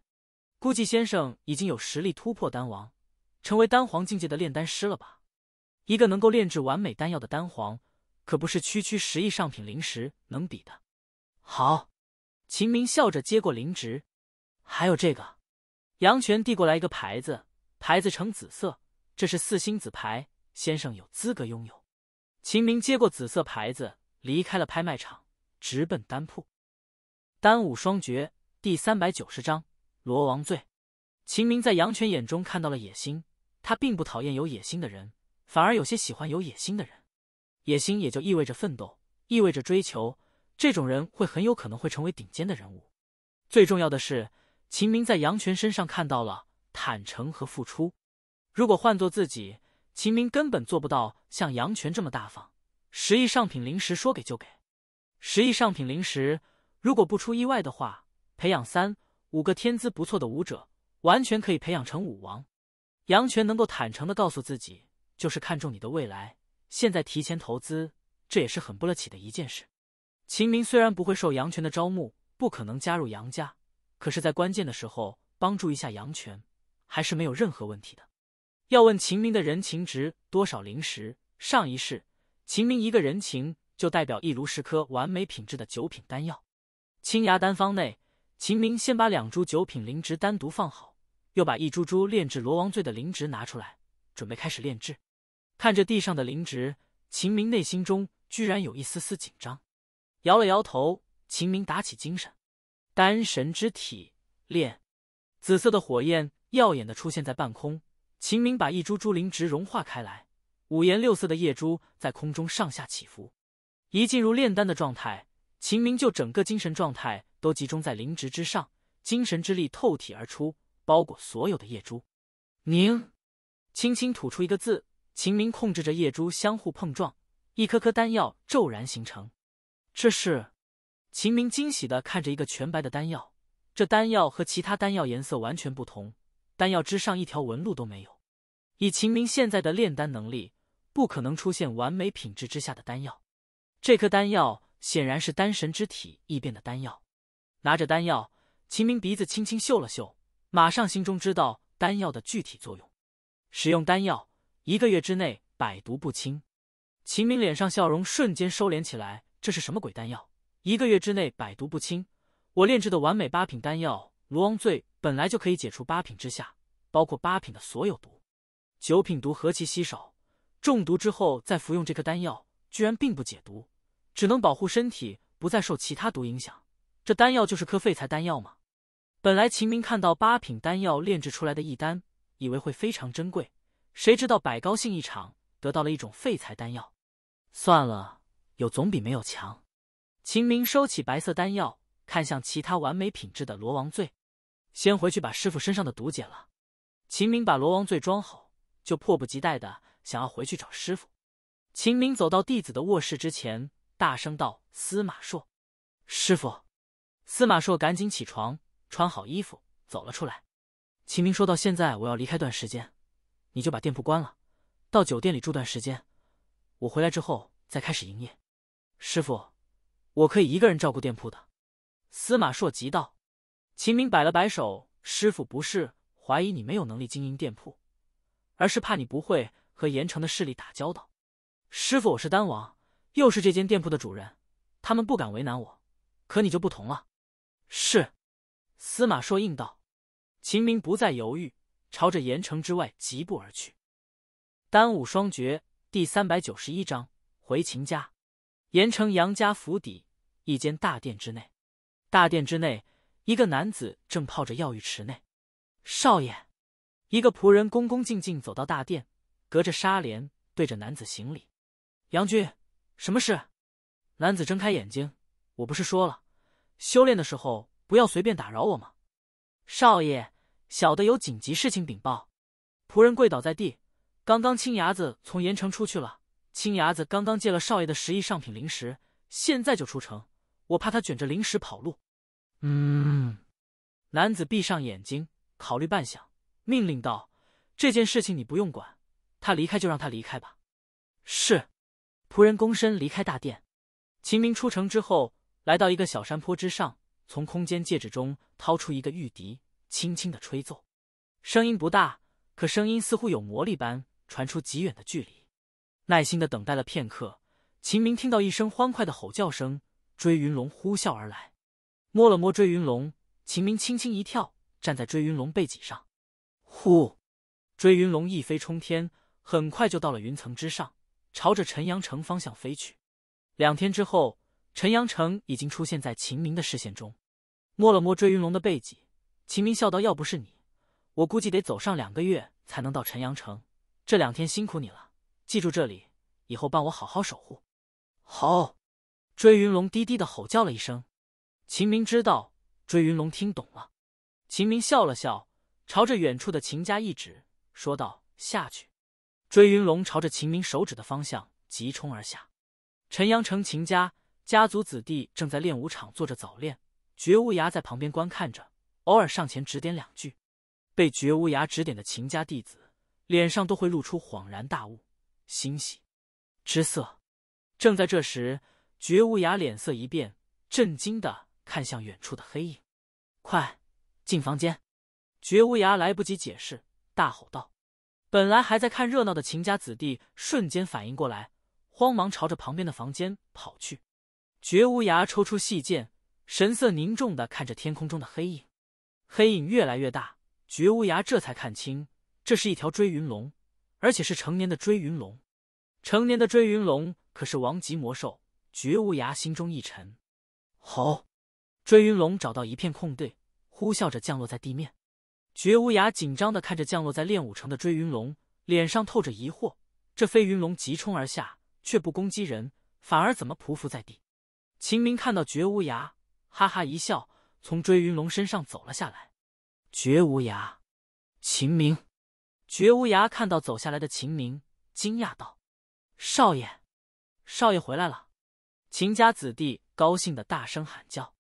估计先生已经有实力突破丹王，成为丹皇境界的炼丹师了吧？一个能够炼制完美丹药的丹皇，可不是区区十亿上品灵石能比的。好。”秦明笑着接过灵植，还有这个，杨泉递过来一个牌子，牌子呈紫色，这是四星紫牌，先生有资格拥有。秦明接过紫色牌子，离开了拍卖场，直奔丹铺。丹武双绝第三百九十章罗王醉。秦明在杨泉眼中看到了野心，他并不讨厌有野心的人，反而有些喜欢有野心的人。野心也就意味着奋斗，意味着追求。这种人会很有可能会成为顶尖的人物。最重要的是，秦明在杨泉身上看到了坦诚和付出。如果换做自己，秦明根本做不到像杨泉这么大方。十亿上品灵石说给就给。十亿上品灵石，如果不出意外的话，培养三五个天资不错的武者，完全可以培养成武王。杨泉能够坦诚的告诉自己，就是看中你的未来。现在提前投资，这也是很了乐起的一件事。秦明虽然不会受杨泉的招募，不可能加入杨家，可是，在关键的时候帮助一下杨泉，还是没有任何问题的。要问秦明的人情值多少灵石？上一世，秦明一个人情就代表一炉十颗完美品质的九品丹药。青崖丹方内，秦明先把两株九品灵植单独放好，又把一株株炼制罗王醉的灵植拿出来，准备开始炼制。看着地上的灵植，秦明内心中居然有一丝丝紧张。摇了摇头，秦明打起精神，丹神之体炼，紫色的火焰耀眼的出现在半空。秦明把一株株灵植融化开来，五颜六色的夜珠在空中上下起伏。一进入炼丹的状态，秦明就整个精神状态都集中在灵植之上，精神之力透体而出，包裹所有的夜珠。凝，轻轻吐出一个字，秦明控制着夜珠相互碰撞，一颗颗丹药骤然形成。这是，秦明惊喜的看着一个全白的丹药，这丹药和其他丹药颜色完全不同，丹药之上一条纹路都没有。以秦明现在的炼丹能力，不可能出现完美品质之下的丹药。这颗丹药显然是丹神之体异变的丹药。拿着丹药，秦明鼻子轻轻嗅了嗅，马上心中知道丹药的具体作用。使用丹药一个月之内百毒不侵。秦明脸上笑容瞬间收敛起来。这是什么鬼丹药？一个月之内百毒不侵。我炼制的完美八品丹药罗王醉本来就可以解除八品之下，包括八品的所有毒。九品毒何其稀少，中毒之后再服用这颗丹药，居然并不解毒，只能保护身体不再受其他毒影响。这丹药就是颗废材丹药吗？本来秦明看到八品丹药炼制出来的一丹，以为会非常珍贵，谁知道百高兴一场，得到了一种废材丹药。算了。有总比没有强。秦明收起白色丹药，看向其他完美品质的罗王醉，先回去把师傅身上的毒解了。秦明把罗王醉装好，就迫不及待的想要回去找师傅。秦明走到弟子的卧室之前，大声道：“司马硕，师傅！”司马硕赶紧起床，穿好衣服走了出来。秦明说到：“现在我要离开段时间，你就把店铺关了，到酒店里住段时间，我回来之后再开始营业。”师傅，我可以一个人照顾店铺的。司马硕急道。秦明摆了摆手：“师傅不是怀疑你没有能力经营店铺，而是怕你不会和盐城的势力打交道。师傅，我是丹王，又是这间店铺的主人，他们不敢为难我。可你就不同了。”是。司马硕应道。秦明不再犹豫，朝着盐城之外疾步而去。《丹武双绝》第三百九十一章：回秦家。盐城杨家府邸一间大殿之内，大殿之内，一个男子正泡着药浴池内。少爷，一个仆人恭恭敬敬走到大殿，隔着纱帘对着男子行礼。杨军，什么事？男子睁开眼睛，我不是说了，修炼的时候不要随便打扰我吗？少爷，小的有紧急事情禀报。仆人跪倒在地，刚刚青牙子从盐城出去了。青牙子刚刚借了少爷的十亿上品灵石，现在就出城，我怕他卷着灵石跑路。嗯，男子闭上眼睛，考虑半晌，命令道：“这件事情你不用管，他离开就让他离开吧。”是，仆人躬身离开大殿。秦明出城之后，来到一个小山坡之上，从空间戒指中掏出一个玉笛，轻轻的吹奏，声音不大，可声音似乎有魔力般传出极远的距离。耐心的等待了片刻，秦明听到一声欢快的吼叫声，追云龙呼啸而来。摸了摸追云龙，秦明轻轻一跳，站在追云龙背脊上。呼，追云龙一飞冲天，很快就到了云层之上，朝着陈阳城方向飞去。两天之后，陈阳城已经出现在秦明的视线中。摸了摸追云龙的背脊，秦明笑道：“要不是你，我估计得走上两个月才能到陈阳城。这两天辛苦你了。”记住这里，以后帮我好好守护。好，追云龙低低的吼叫了一声。秦明知道追云龙听懂了，秦明笑了笑，朝着远处的秦家一指，说道：“下去。”追云龙朝着秦明手指的方向急冲而下。陈阳城秦家家族子弟正在练武场做着早练，绝无涯在旁边观看着，偶尔上前指点两句。被绝无涯指点的秦家弟子脸上都会露出恍然大悟。欣喜之色，正在这时，绝无涯脸色一变，震惊的看向远处的黑影。快进房间！绝无涯来不及解释，大吼道。本来还在看热闹的秦家子弟瞬间反应过来，慌忙朝着旁边的房间跑去。绝无涯抽出细剑，神色凝重的看着天空中的黑影。黑影越来越大，绝无涯这才看清，这是一条追云龙。而且是成年的追云龙，成年的追云龙可是王级魔兽。绝无涯心中一沉。好，追云龙找到一片空地，呼啸着降落在地面。绝无涯紧张的看着降落在练武城的追云龙，脸上透着疑惑。这飞云龙急冲而下，却不攻击人，反而怎么匍匐在地？秦明看到绝无涯，哈哈一笑，从追云龙身上走了下来。绝无涯，秦明。绝无涯看到走下来的秦明，惊讶道：“少爷，少爷回来了！”秦家子弟高兴的大声喊叫。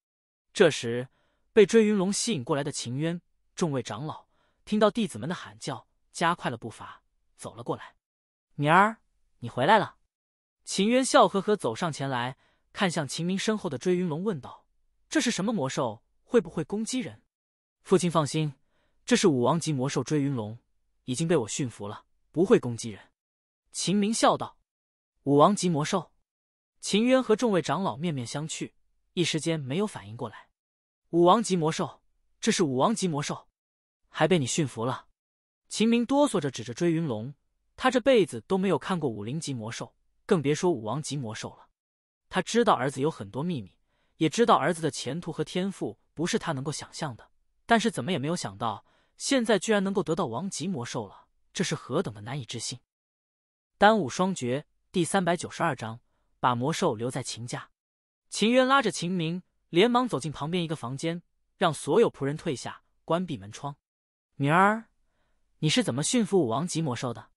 这时，被追云龙吸引过来的秦渊，众位长老听到弟子们的喊叫，加快了步伐走了过来。“明儿，你回来了。”秦渊笑呵呵走上前来，看向秦明身后的追云龙，问道：“这是什么魔兽？会不会攻击人？”父亲放心，这是武王级魔兽追云龙。已经被我驯服了，不会攻击人。”秦明笑道。“武王级魔兽？”秦渊和众位长老面面相觑，一时间没有反应过来。“武王级魔兽？这是武王级魔兽，还被你驯服了？”秦明哆嗦着指着追云龙，他这辈子都没有看过武灵级魔兽，更别说武王级魔兽了。他知道儿子有很多秘密，也知道儿子的前途和天赋不是他能够想象的，但是怎么也没有想到。现在居然能够得到王级魔兽了，这是何等的难以置信！《丹武双绝》第三百九十二章：把魔兽留在秦家。秦渊拉着秦明，连忙走进旁边一个房间，让所有仆人退下，关闭门窗。明儿，你是怎么驯服武王级魔兽的？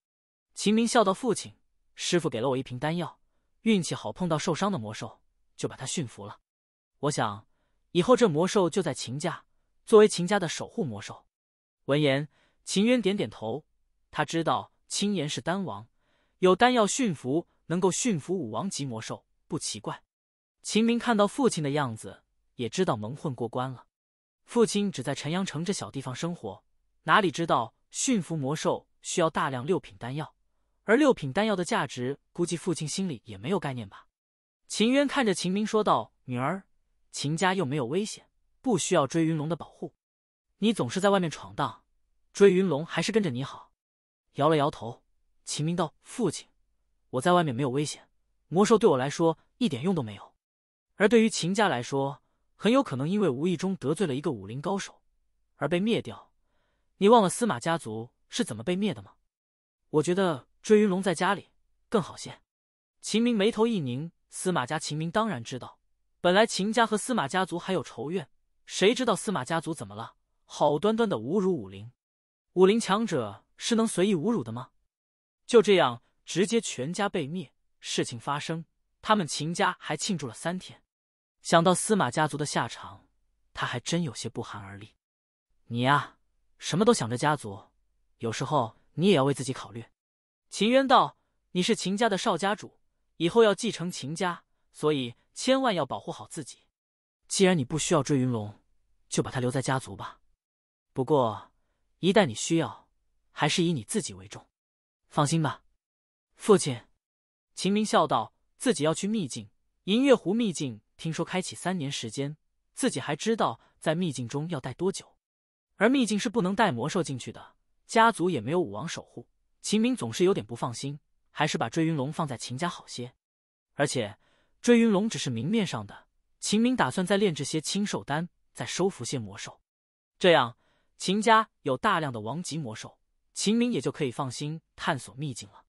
秦明笑道：“父亲，师傅给了我一瓶丹药，运气好碰到受伤的魔兽，就把他驯服了。我想以后这魔兽就在秦家，作为秦家的守护魔兽。”闻言，秦渊点点头。他知道青岩是丹王，有丹药驯服，能够驯服武王级魔兽，不奇怪。秦明看到父亲的样子，也知道蒙混过关了。父亲只在陈阳城这小地方生活，哪里知道驯服魔兽需要大量六品丹药，而六品丹药的价值，估计父亲心里也没有概念吧？秦渊看着秦明说道：“女儿，秦家又没有危险，不需要追云龙的保护。”你总是在外面闯荡，追云龙还是跟着你好？摇了摇头，秦明道：“父亲，我在外面没有危险，魔兽对我来说一点用都没有。而对于秦家来说，很有可能因为无意中得罪了一个武林高手，而被灭掉。你忘了司马家族是怎么被灭的吗？”我觉得追云龙在家里更好些。秦明眉头一拧，司马家，秦明当然知道。本来秦家和司马家族还有仇怨，谁知道司马家族怎么了？好端端的侮辱武林，武林强者是能随意侮辱的吗？就这样直接全家被灭，事情发生，他们秦家还庆祝了三天。想到司马家族的下场，他还真有些不寒而栗。你呀，什么都想着家族，有时候你也要为自己考虑。秦渊道：“你是秦家的少家主，以后要继承秦家，所以千万要保护好自己。既然你不需要追云龙，就把他留在家族吧。”不过，一旦你需要，还是以你自己为重。放心吧，父亲。秦明笑道：“自己要去秘境银月湖秘境，听说开启三年时间，自己还知道在秘境中要待多久。而秘境是不能带魔兽进去的，家族也没有武王守护。秦明总是有点不放心，还是把追云龙放在秦家好些。而且，追云龙只是明面上的。秦明打算再炼制些青兽丹，再收服些魔兽，这样。”秦家有大量的王级魔兽，秦明也就可以放心探索秘境了。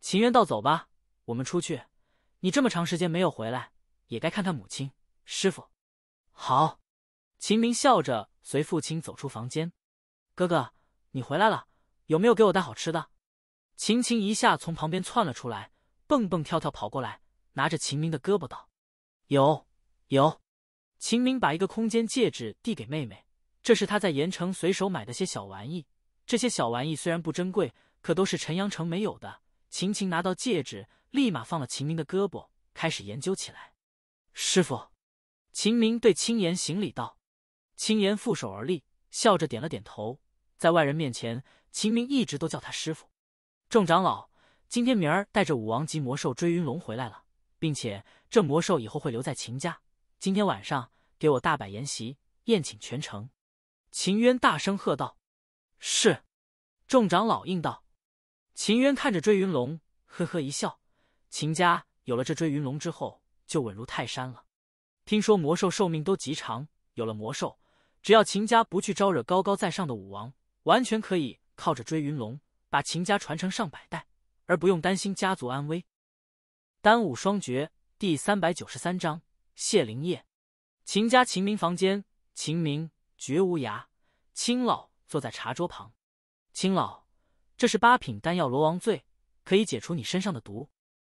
秦渊道：“走吧，我们出去。你这么长时间没有回来，也该看看母亲、师傅。”好。秦明笑着随父亲走出房间。哥哥，你回来了，有没有给我带好吃的？秦晴一下从旁边窜了出来，蹦蹦跳跳跑过来，拿着秦明的胳膊道：“有，有。”秦明把一个空间戒指递给妹妹。这是他在盐城随手买的些小玩意，这些小玩意虽然不珍贵，可都是陈阳城没有的。秦晴拿到戒指，立马放了秦明的胳膊，开始研究起来。师傅，秦明对青岩行礼道。青岩负手而立，笑着点了点头。在外人面前，秦明一直都叫他师傅。众长老，今天明儿带着武王级魔兽追云龙回来了，并且这魔兽以后会留在秦家。今天晚上给我大摆筵席，宴请全城。秦渊大声喝道：“是！”众长老应道。秦渊看着追云龙，呵呵一笑：“秦家有了这追云龙之后，就稳如泰山了。听说魔兽寿命都极长，有了魔兽，只要秦家不去招惹高高在上的武王，完全可以靠着追云龙把秦家传承上百代，而不用担心家族安危。”《丹武双绝》第三百九十三章：谢灵业，秦家秦明房间，秦明。绝无涯，青老坐在茶桌旁。青老，这是八品丹药罗王醉，可以解除你身上的毒。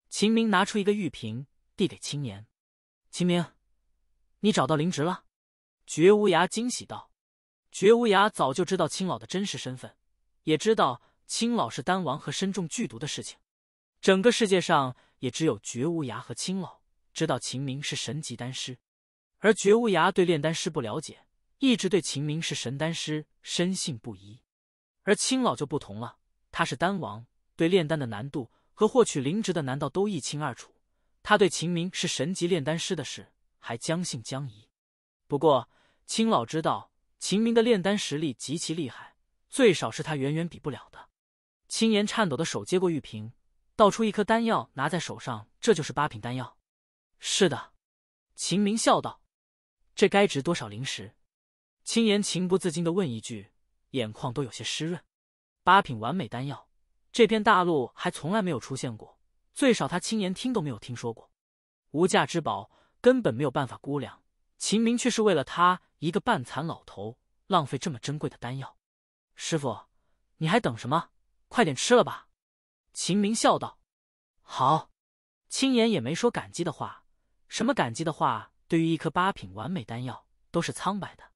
秦明拿出一个玉瓶，递给青年。秦明，你找到灵植了？绝无涯惊喜道。绝无涯早就知道青老的真实身份，也知道青老是丹王和身中剧毒的事情。整个世界上也只有绝无涯和青老知道秦明是神级丹师，而绝无涯对炼丹师不了解。一直对秦明是神丹师深信不疑，而青老就不同了，他是丹王，对炼丹的难度和获取灵植的难度都一清二楚。他对秦明是神级炼丹师的事还将信将疑。不过青老知道秦明的炼丹实力极其厉害，最少是他远远比不了的。青岩颤抖的手接过玉瓶，倒出一颗丹药，拿在手上，这就是八品丹药。是的，秦明笑道：“这该值多少灵石？”青岩情不自禁的问一句，眼眶都有些湿润。八品完美丹药，这片大陆还从来没有出现过，最少他青岩听都没有听说过。无价之宝，根本没有办法估量。秦明却是为了他一个半残老头，浪费这么珍贵的丹药。师傅，你还等什么？快点吃了吧。秦明笑道：“好。”青岩也没说感激的话，什么感激的话，对于一颗八品完美丹药都是苍白的。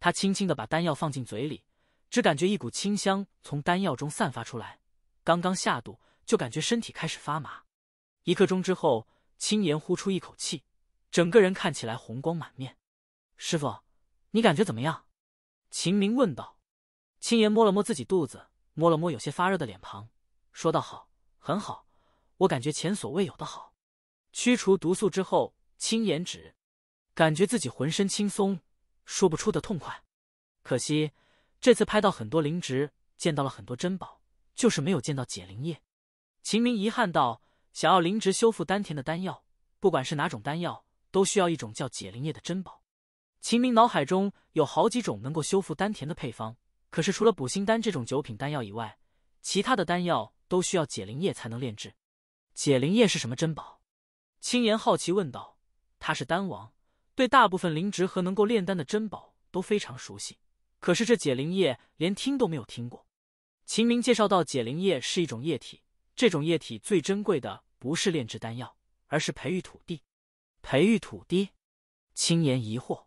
他轻轻的把丹药放进嘴里，只感觉一股清香从丹药中散发出来。刚刚下肚，就感觉身体开始发麻。一刻钟之后，青岩呼出一口气，整个人看起来红光满面。师傅，你感觉怎么样？秦明问道。青岩摸了摸自己肚子，摸了摸有些发热的脸庞，说道：“好，很好，我感觉前所未有的好。驱除毒素之后，青岩只感觉自己浑身轻松。”说不出的痛快，可惜这次拍到很多灵植，见到了很多珍宝，就是没有见到解灵液。秦明遗憾道：“想要灵植修复丹田的丹药，不管是哪种丹药，都需要一种叫解灵液的珍宝。”秦明脑海中有好几种能够修复丹田的配方，可是除了补心丹这种九品丹药以外，其他的丹药都需要解灵液才能炼制。解灵液是什么珍宝？青岩好奇问道：“他是丹王。”对大部分灵植和能够炼丹的珍宝都非常熟悉，可是这解灵液连听都没有听过。秦明介绍到，解灵液是一种液体，这种液体最珍贵的不是炼制丹药，而是培育土地。培育土地？青岩疑惑。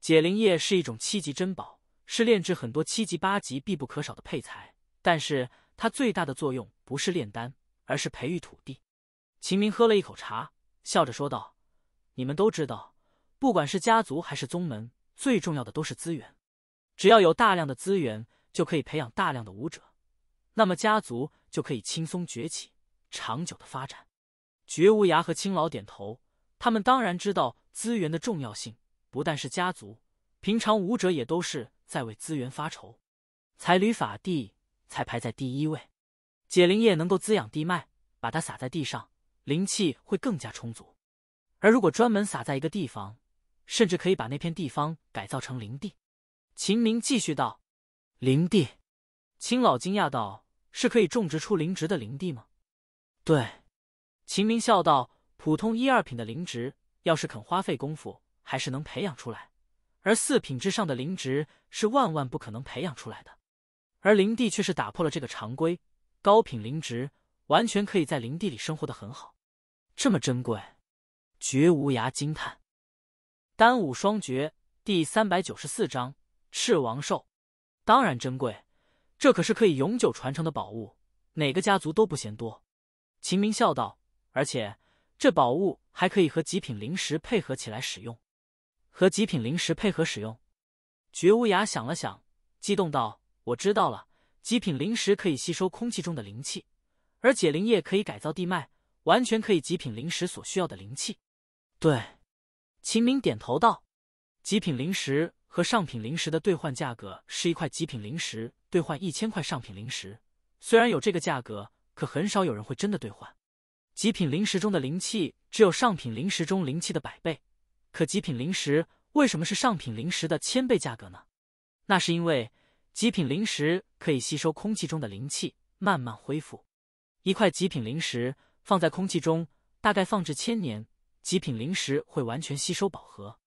解灵液是一种七级珍宝，是炼制很多七级八级必不可少的配材，但是它最大的作用不是炼丹，而是培育土地。秦明喝了一口茶，笑着说道：“你们都知道。”不管是家族还是宗门，最重要的都是资源。只要有大量的资源，就可以培养大量的武者，那么家族就可以轻松崛起，长久的发展。绝无涯和青老点头，他们当然知道资源的重要性。不但是家族，平常武者也都是在为资源发愁。才旅、法、地才排在第一位。解灵液能够滋养地脉，把它撒在地上，灵气会更加充足。而如果专门撒在一个地方，甚至可以把那片地方改造成灵地，秦明继续道。灵地，青老惊讶道：“是可以种植出灵植的灵地吗？”“对。”秦明笑道：“普通一二品的灵植，要是肯花费功夫，还是能培养出来。而四品之上的灵植，是万万不可能培养出来的。而灵地却是打破了这个常规，高品灵植完全可以在灵地里生活的很好。”“这么珍贵？”绝无涯惊叹。丹武双绝第三百九十四章赤王兽，当然珍贵，这可是可以永久传承的宝物，哪个家族都不嫌多。秦明笑道：“而且这宝物还可以和极品灵石配合起来使用，和极品灵石配合使用。”绝无涯想了想，激动道：“我知道了，极品灵石可以吸收空气中的灵气，而解灵液可以改造地脉，完全可以极品灵石所需要的灵气。”对。秦明点头道：“极品灵石和上品灵石的兑换价格是一块极品灵石兑换一千块上品灵石。虽然有这个价格，可很少有人会真的兑换。极品灵石中的灵气只有上品灵石中灵气的百倍，可极品灵石为什么是上品灵石的千倍价格呢？那是因为极品灵石可以吸收空气中的灵气，慢慢恢复。一块极品灵石放在空气中，大概放置千年。”极品灵石会完全吸收饱和，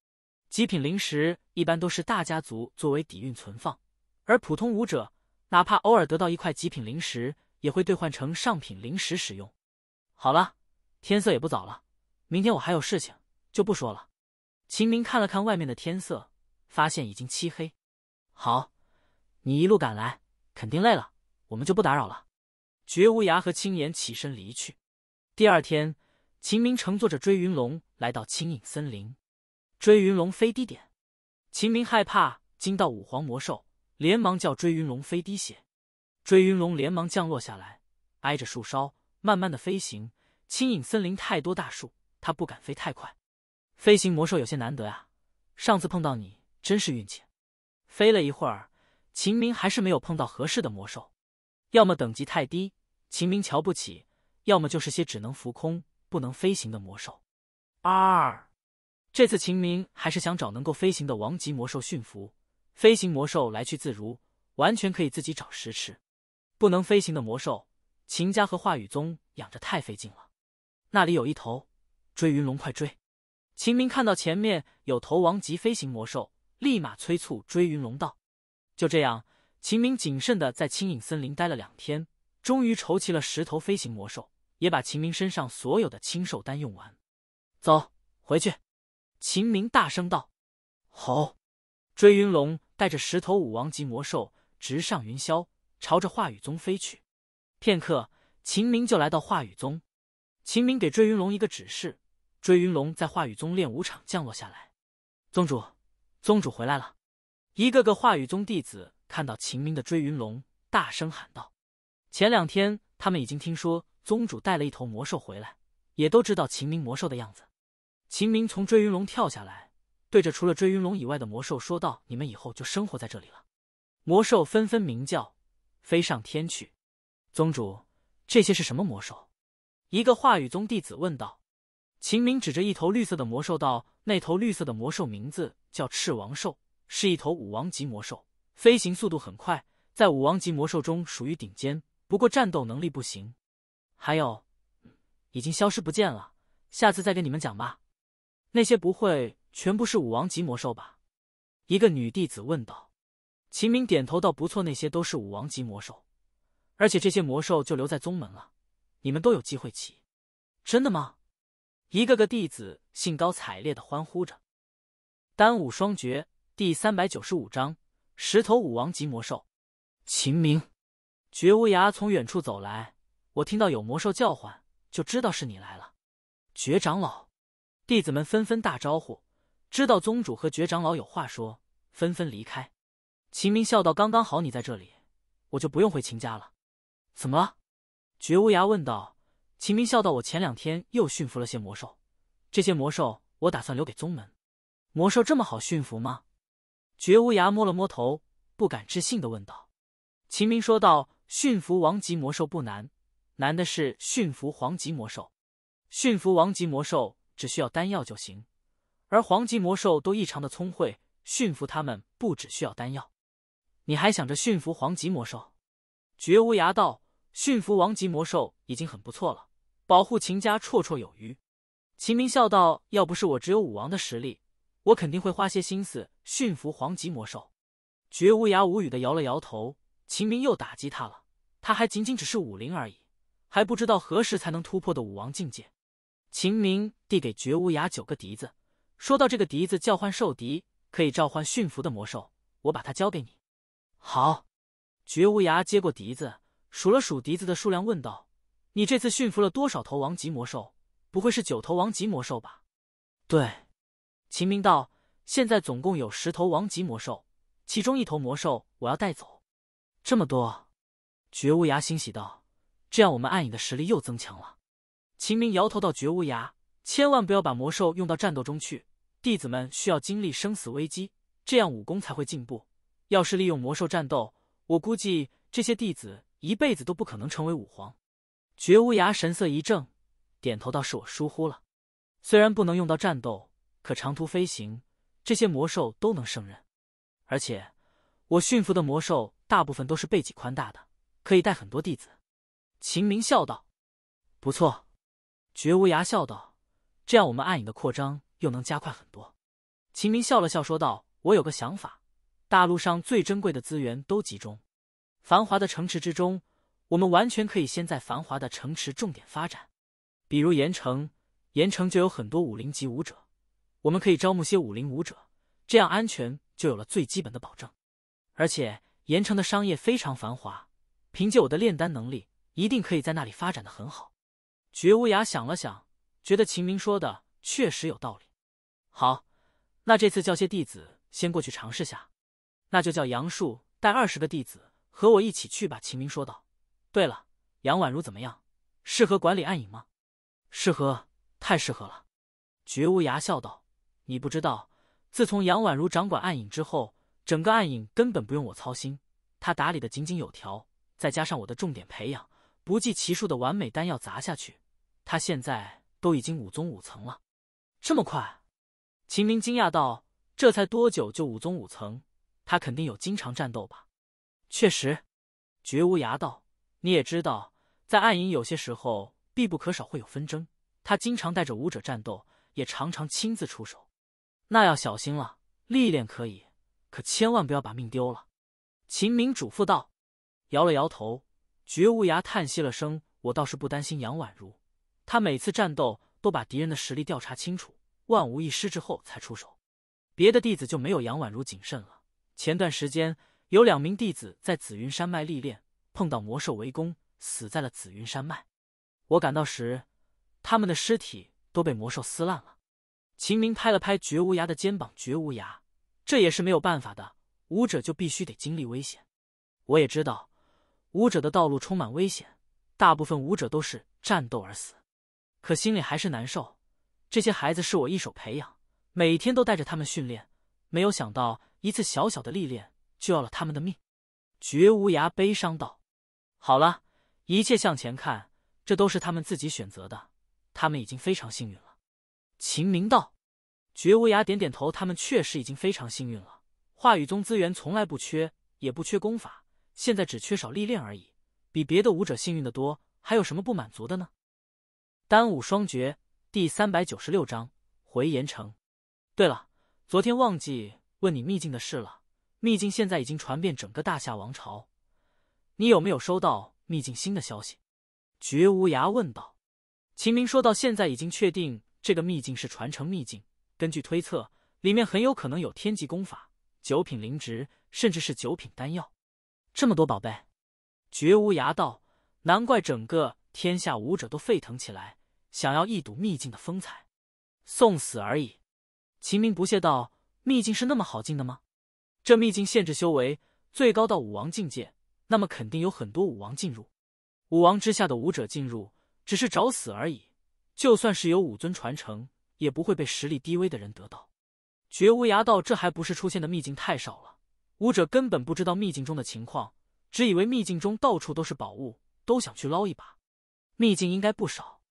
极品灵石一般都是大家族作为底蕴存放，而普通武者哪怕偶尔得到一块极品灵石，也会兑换成上品灵石使用。好了，天色也不早了，明天我还有事情，就不说了。秦明看了看外面的天色，发现已经漆黑。好，你一路赶来，肯定累了，我们就不打扰了。绝无涯和青岩起身离去。第二天。秦明乘坐着追云龙来到青影森林，追云龙飞低点，秦明害怕惊到五皇魔兽，连忙叫追云龙飞低些。追云龙连忙降落下来，挨着树梢慢慢的飞行。青影森林太多大树，他不敢飞太快。飞行魔兽有些难得啊，上次碰到你真是运气。飞了一会儿，秦明还是没有碰到合适的魔兽，要么等级太低，秦明瞧不起，要么就是些只能浮空。不能飞行的魔兽。二，这次秦明还是想找能够飞行的王级魔兽驯服，飞行魔兽来去自如，完全可以自己找食吃。不能飞行的魔兽，秦家和化羽宗养着太费劲了。那里有一头追云龙，快追！秦明看到前面有头王级飞行魔兽，立马催促追云龙道。就这样，秦明谨慎的在青影森林待了两天，终于筹齐了十头飞行魔兽。也把秦明身上所有的清兽丹用完，走回去。秦明大声道：“好！”追云龙带着十头武王级魔兽直上云霄，朝着化羽宗飞去。片刻，秦明就来到化羽宗。秦明给追云龙一个指示，追云龙在化羽宗练武场降落下来。宗主，宗主回来了！一个个化羽宗弟子看到秦明的追云龙，大声喊道：“前两天他们已经听说。”宗主带了一头魔兽回来，也都知道秦明魔兽的样子。秦明从追云龙跳下来，对着除了追云龙以外的魔兽说道：“你们以后就生活在这里了。”魔兽纷纷鸣叫，飞上天去。宗主，这些是什么魔兽？一个化羽宗弟子问道。秦明指着一头绿色的魔兽道：“那头绿色的魔兽名字叫赤王兽，是一头武王级魔兽，飞行速度很快，在武王级魔兽中属于顶尖，不过战斗能力不行。”还有，已经消失不见了。下次再跟你们讲吧。那些不会全部是武王级魔兽吧？一个女弟子问道。秦明点头道：“不错，那些都是武王级魔兽，而且这些魔兽就留在宗门了，你们都有机会骑。”真的吗？一个个弟子兴高采烈的欢呼着。《丹武双绝》第三百九十五章：十头武王级魔兽。秦明、绝无涯从远处走来。我听到有魔兽叫唤，就知道是你来了，绝长老，弟子们纷纷打招呼，知道宗主和绝长老有话说，纷纷离开。秦明笑道：“刚刚好你在这里，我就不用回秦家了。”“怎么了？”绝无涯问道。秦明笑道：“我前两天又驯服了些魔兽，这些魔兽我打算留给宗门。”“魔兽这么好驯服吗？”绝无涯摸了摸头，不敢置信的问道。秦明说道：“驯服王级魔兽不难。”难的是驯服黄级魔兽，驯服王级魔兽只需要丹药就行，而黄级魔兽都异常的聪慧，驯服他们不只需要丹药，你还想着驯服黄级魔兽？绝无涯道，驯服王级魔兽已经很不错了，保护秦家绰绰有余。秦明笑道，要不是我只有武王的实力，我肯定会花些心思驯服黄级魔兽。绝无涯无语的摇了摇头，秦明又打击他了，他还仅仅只是武灵而已。还不知道何时才能突破的武王境界，秦明递给绝无涯九个笛子，说到：“这个笛子叫唤兽笛，可以召唤驯服的魔兽。我把它交给你。”好，绝无涯接过笛子，数了数笛子的数量，问道：“你这次驯服了多少头王级魔兽？不会是九头王级魔兽吧？”对，秦明道：“现在总共有十头王级魔兽，其中一头魔兽我要带走。”这么多，绝无涯欣喜道。这样，我们暗影的实力又增强了。秦明摇头道：“绝无涯，千万不要把魔兽用到战斗中去。弟子们需要经历生死危机，这样武功才会进步。要是利用魔兽战斗，我估计这些弟子一辈子都不可能成为武皇。”绝无涯神色一正，点头道：“是我疏忽了。虽然不能用到战斗，可长途飞行，这些魔兽都能胜任。而且，我驯服的魔兽大部分都是背脊宽大的，可以带很多弟子。”秦明笑道：“不错。”绝无涯笑道：“这样，我们暗影的扩张又能加快很多。”秦明笑了笑说道：“我有个想法，大陆上最珍贵的资源都集中，繁华的城池之中，我们完全可以先在繁华的城池重点发展。比如盐城，盐城就有很多武林级武者，我们可以招募些武林武者，这样安全就有了最基本的保证。而且盐城的商业非常繁华，凭借我的炼丹能力。”一定可以在那里发展的很好。绝无涯想了想，觉得秦明说的确实有道理。好，那这次叫些弟子先过去尝试下。那就叫杨树带二十个弟子和我一起去吧。秦明说道。对了，杨宛如怎么样？适合管理暗影吗？适合，太适合了。绝无涯笑道。你不知道，自从杨宛如掌管暗影之后，整个暗影根本不用我操心，她打理的井井有条。再加上我的重点培养。不计其数的完美丹药砸下去，他现在都已经武宗五层了，这么快？秦明惊讶道：“这才多久就武宗五层？他肯定有经常战斗吧？”“确实。”绝无涯道：“你也知道，在暗影有些时候必不可少会有纷争，他经常带着武者战斗，也常常亲自出手。那要小心了，历练可以，可千万不要把命丢了。”秦明嘱咐道，摇了摇头。绝无涯叹息了声：“我倒是不担心杨宛如，他每次战斗都把敌人的实力调查清楚，万无一失之后才出手。别的弟子就没有杨宛如谨慎了。前段时间有两名弟子在紫云山脉历练，碰到魔兽围攻，死在了紫云山脉。我赶到时，他们的尸体都被魔兽撕烂了。”秦明拍了拍绝无涯的肩膀：“绝无涯，这也是没有办法的。武者就必须得经历危险。我也知道。”武者的道路充满危险，大部分武者都是战斗而死，可心里还是难受。这些孩子是我一手培养，每天都带着他们训练，没有想到一次小小的历练就要了他们的命。绝无涯悲伤道：“好了，一切向前看，这都是他们自己选择的，他们已经非常幸运了。”秦明道。绝无涯点点头，他们确实已经非常幸运了。话语中资源从来不缺，也不缺功法。现在只缺少历练而已，比别的武者幸运的多，还有什么不满足的呢？《丹武双绝》第三百九十六章回盐城。对了，昨天忘记问你秘境的事了。秘境现在已经传遍整个大夏王朝，你有没有收到秘境新的消息？绝无涯问道。秦明说到，现在已经确定这个秘境是传承秘境，根据推测，里面很有可能有天级功法、九品灵植，甚至是九品丹药。这么多宝贝，绝无涯道，难怪整个天下武者都沸腾起来，想要一睹秘境的风采，送死而已。秦明不屑道：“秘境是那么好进的吗？这秘境限制修为最高到武王境界，那么肯定有很多武王进入，武王之下的武者进入只是找死而已。就算是有武尊传承，也不会被实力低微的人得到。”绝无涯道：“这还不是出现的秘境太少了。”武者根本不知道秘境中的情况，只以为秘境中到处都是宝物，都想去捞一把。秘境应该不少，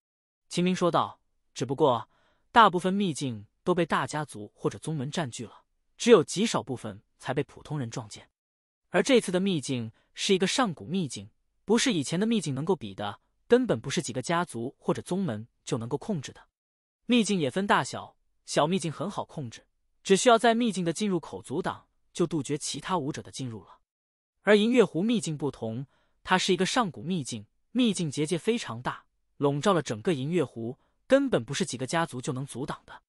秦明说道。只不过大部分秘境都被大家族或者宗门占据了，只有极少部分才被普通人撞见。而这次的秘境是一个上古秘境，不是以前的秘境能够比的，根本不是几个家族或者宗门就能够控制的。秘境也分大小，小秘境很好控制，只需要在秘境的进入口阻挡。就杜绝其他武者的进入了，而银月湖秘境不同，它是一个上古秘境，秘境结界非常大，笼罩了整个银月湖，根本不是几个家族就能阻挡的。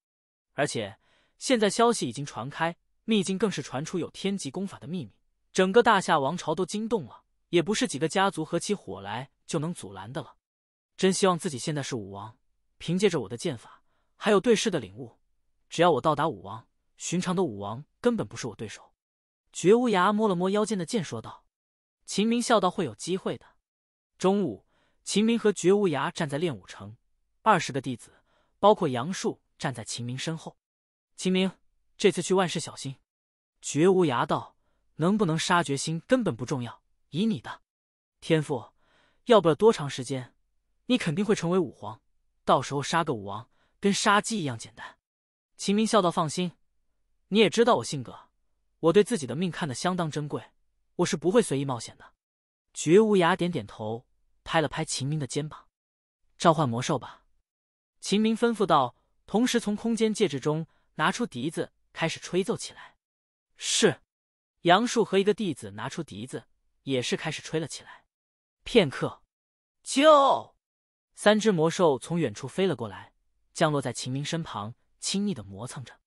而且现在消息已经传开，秘境更是传出有天级功法的秘密，整个大夏王朝都惊动了，也不是几个家族合起伙来就能阻拦的了。真希望自己现在是武王，凭借着我的剑法，还有对世的领悟，只要我到达武王，寻常的武王根本不是我对手。绝无涯摸了摸腰间的剑，说道：“秦明，笑道，会有机会的。”中午，秦明和绝无涯站在练武城，二十个弟子，包括杨树，站在秦明身后。秦明，这次去万事小心。绝无涯道：“能不能杀决心根本不重要，以你的天赋，要不了多长时间，你肯定会成为武皇。到时候杀个武王，跟杀鸡一样简单。”秦明笑道：“放心，你也知道我性格。”我对自己的命看得相当珍贵，我是不会随意冒险的。绝无涯点点头，拍了拍秦明的肩膀：“召唤魔兽吧。”秦明吩咐道，同时从空间戒指中拿出笛子，开始吹奏起来。是，杨树和一个弟子拿出笛子，也是开始吹了起来。片刻，啾，三只魔兽从远处飞了过来，降落在秦明身旁，轻昵的磨蹭着。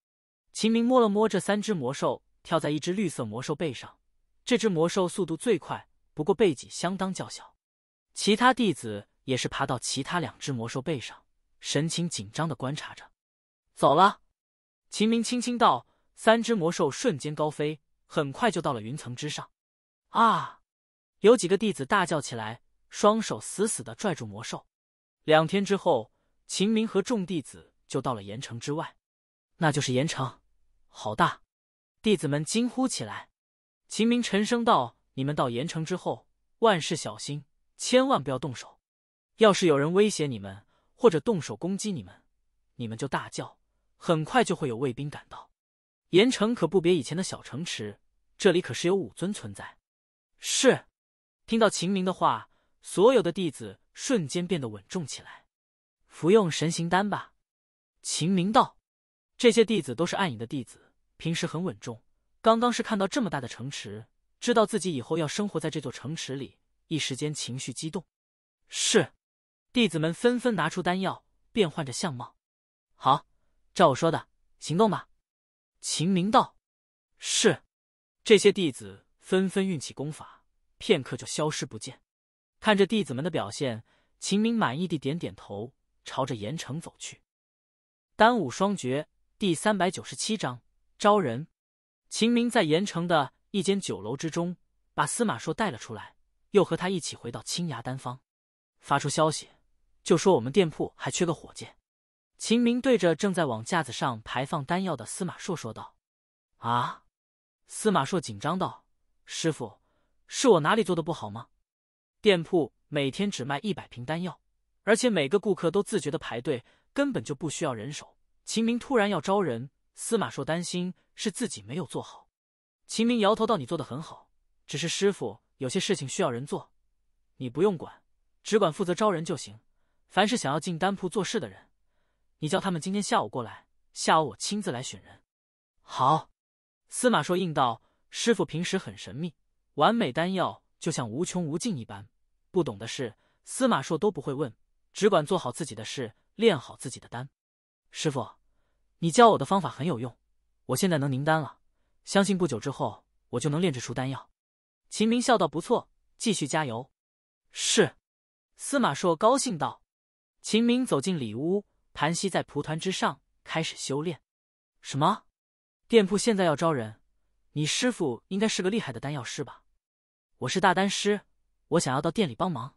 秦明摸了摸这三只魔兽。跳在一只绿色魔兽背上，这只魔兽速度最快，不过背脊相当较小。其他弟子也是爬到其他两只魔兽背上，神情紧张的观察着。走了，秦明轻轻道。三只魔兽瞬间高飞，很快就到了云层之上。啊！有几个弟子大叫起来，双手死死的拽住魔兽。两天之后，秦明和众弟子就到了盐城之外，那就是盐城，好大。弟子们惊呼起来，秦明沉声道：“你们到盐城之后，万事小心，千万不要动手。要是有人威胁你们，或者动手攻击你们，你们就大叫，很快就会有卫兵赶到。盐城可不比以前的小城池，这里可是有武尊存在。”是，听到秦明的话，所有的弟子瞬间变得稳重起来。服用神行丹吧，秦明道。这些弟子都是暗影的弟子。平时很稳重，刚刚是看到这么大的城池，知道自己以后要生活在这座城池里，一时间情绪激动。是，弟子们纷纷拿出丹药，变换着相貌。好，照我说的行动吧。秦明道：“是。”这些弟子纷纷运起功法，片刻就消失不见。看着弟子们的表现，秦明满意地点点头，朝着盐城走去。《丹武双绝》第三百九十七章。招人，秦明在盐城的一间酒楼之中，把司马硕带了出来，又和他一起回到青崖丹方，发出消息，就说我们店铺还缺个伙计。秦明对着正在往架子上排放丹药的司马硕说道：“啊！”司马硕紧张道：“师傅，是我哪里做的不好吗？店铺每天只卖一百瓶丹药，而且每个顾客都自觉的排队，根本就不需要人手。”秦明突然要招人。司马硕担心是自己没有做好，秦明摇头道：“你做的很好，只是师傅有些事情需要人做，你不用管，只管负责招人就行。凡是想要进丹铺做事的人，你叫他们今天下午过来，下午我亲自来选人。”好，司马硕应道：“师傅平时很神秘，完美丹药就像无穷无尽一般，不懂的事司马硕都不会问，只管做好自己的事，练好自己的丹，师傅。”你教我的方法很有用，我现在能凝丹了，相信不久之后我就能炼制出丹药。秦明笑道：“不错，继续加油。”是，司马硕高兴道。秦明走进里屋，盘膝在蒲团之上开始修炼。什么？店铺现在要招人？你师傅应该是个厉害的丹药师吧？我是大丹师，我想要到店里帮忙。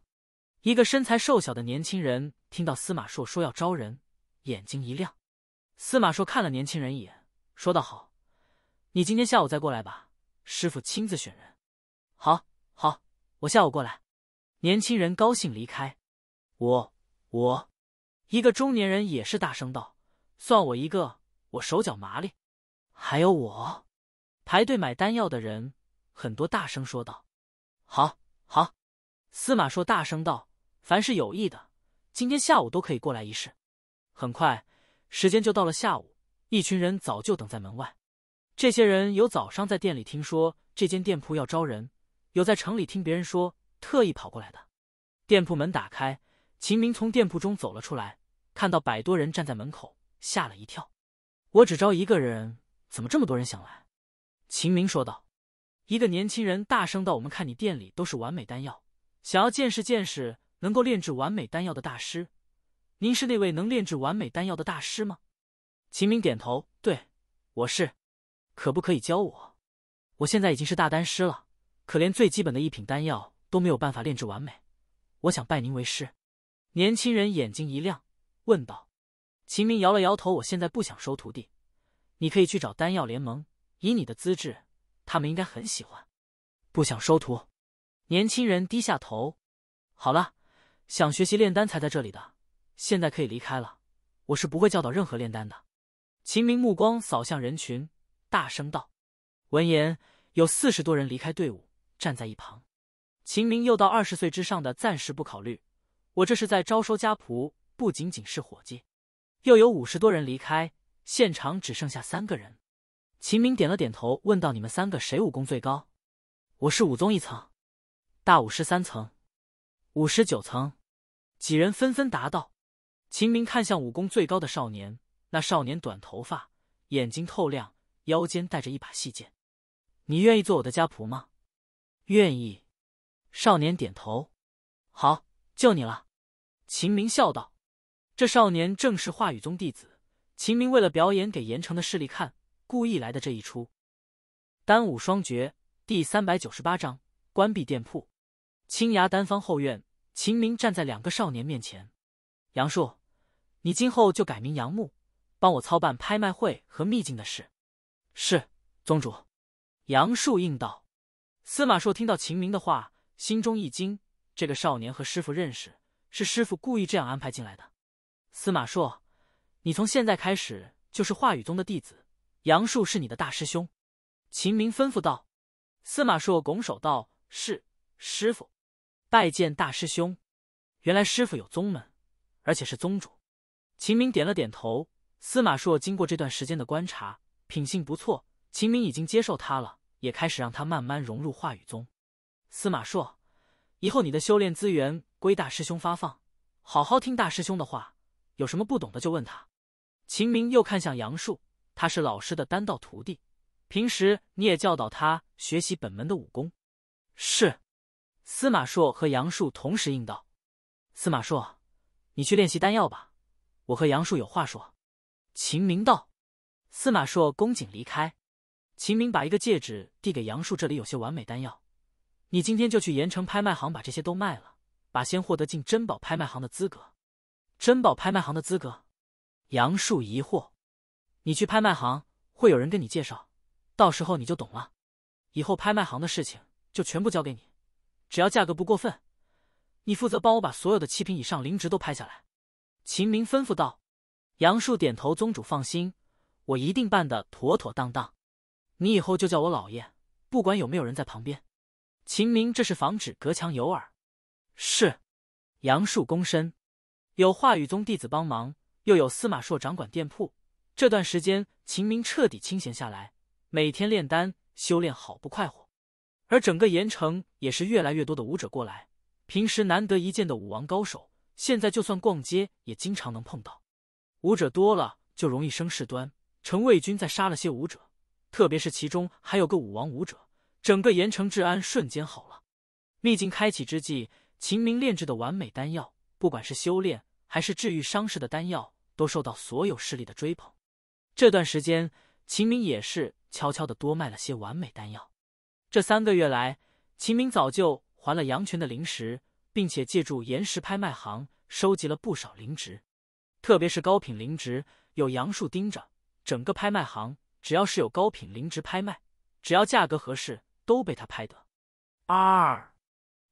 一个身材瘦小的年轻人听到司马硕说要招人，眼睛一亮。司马硕看了年轻人一眼，说道：“好，你今天下午再过来吧，师傅亲自选人。”“好，好，我下午过来。”年轻人高兴离开。我我，一个中年人也是大声道：“算我一个，我手脚麻利。”还有我，排队买丹药的人很多，大声说道：“好，好。”司马硕大声道：“凡是有意的，今天下午都可以过来一试。”很快。时间就到了下午，一群人早就等在门外。这些人有早上在店里听说这间店铺要招人，有在城里听别人说，特意跑过来的。店铺门打开，秦明从店铺中走了出来，看到百多人站在门口，吓了一跳。我只招一个人，怎么这么多人想来？秦明说道。一个年轻人大声道：“我们看你店里都是完美丹药，想要见识见识，能够炼制完美丹药的大师。”您是那位能炼制完美丹药的大师吗？秦明点头，对，我是。可不可以教我？我现在已经是大丹师了，可连最基本的一品丹药都没有办法炼制完美。我想拜您为师。年轻人眼睛一亮，问道。秦明摇了摇头，我现在不想收徒弟。你可以去找丹药联盟，以你的资质，他们应该很喜欢。不想收徒。年轻人低下头。好了，想学习炼丹才在这里的。现在可以离开了，我是不会教导任何炼丹的。秦明目光扫向人群，大声道：“闻言，有四十多人离开队伍，站在一旁。秦明又到二十岁之上的暂时不考虑，我这是在招收家仆，不仅仅是伙计。又有五十多人离开，现场只剩下三个人。秦明点了点头，问到：‘你们三个谁武功最高？’‘我是武宗一层，大武师三层，五十九层。’几人纷纷答道。”秦明看向武功最高的少年，那少年短头发，眼睛透亮，腰间带着一把细剑。你愿意做我的家仆吗？愿意。少年点头。好，就你了。秦明笑道。这少年正是化语宗弟子。秦明为了表演给盐城的势力看，故意来的这一出。单武双绝第三百九十八章关闭店铺。青崖丹方后院，秦明站在两个少年面前，杨树。你今后就改名杨牧，帮我操办拍卖会和秘境的事。是，宗主。”杨树应道。司马硕听到秦明的话，心中一惊：这个少年和师傅认识，是师傅故意这样安排进来的。司马硕，你从现在开始就是化羽宗的弟子。杨树是你的大师兄。”秦明吩咐道。司马硕拱手道：“是，师傅，拜见大师兄。原来师傅有宗门，而且是宗主。”秦明点了点头。司马硕经过这段时间的观察，品性不错，秦明已经接受他了，也开始让他慢慢融入话语宗。司马硕，以后你的修炼资源归大师兄发放，好好听大师兄的话，有什么不懂的就问他。秦明又看向杨树，他是老师的丹道徒弟，平时你也教导他学习本门的武功。是。司马硕和杨树同时应道：“司马硕，你去练习丹药吧。”我和杨树有话说。秦明道，司马硕恭敬离开。秦明把一个戒指递给杨树，这里有些完美丹药，你今天就去盐城拍卖行把这些都卖了，把先获得进珍宝拍卖行的资格。珍宝拍卖行的资格？杨树疑惑。你去拍卖行，会有人跟你介绍，到时候你就懂了。以后拍卖行的事情就全部交给你，只要价格不过分，你负责帮我把所有的七品以上灵值都拍下来。秦明吩咐道：“杨树点头，宗主放心，我一定办得妥妥当当。你以后就叫我老爷，不管有没有人在旁边。”秦明这是防止隔墙有耳。是，杨树躬身。有话语宗弟子帮忙，又有司马硕掌管店铺，这段时间秦明彻底清闲下来，每天炼丹修炼，好不快活。而整个盐城也是越来越多的武者过来，平时难得一见的武王高手。现在就算逛街也经常能碰到，武者多了就容易生事端。陈卫军再杀了些武者，特别是其中还有个武王武者，整个盐城治安瞬间好了。秘境开启之际，秦明炼制的完美丹药，不管是修炼还是治愈伤势的丹药，都受到所有势力的追捧。这段时间，秦明也是悄悄的多卖了些完美丹药。这三个月来，秦明早就还了杨泉的灵石，并且借助岩石拍卖行。收集了不少灵植，特别是高品灵植，有杨树盯着整个拍卖行，只要是有高品灵植拍卖，只要价格合适，都被他拍得。二，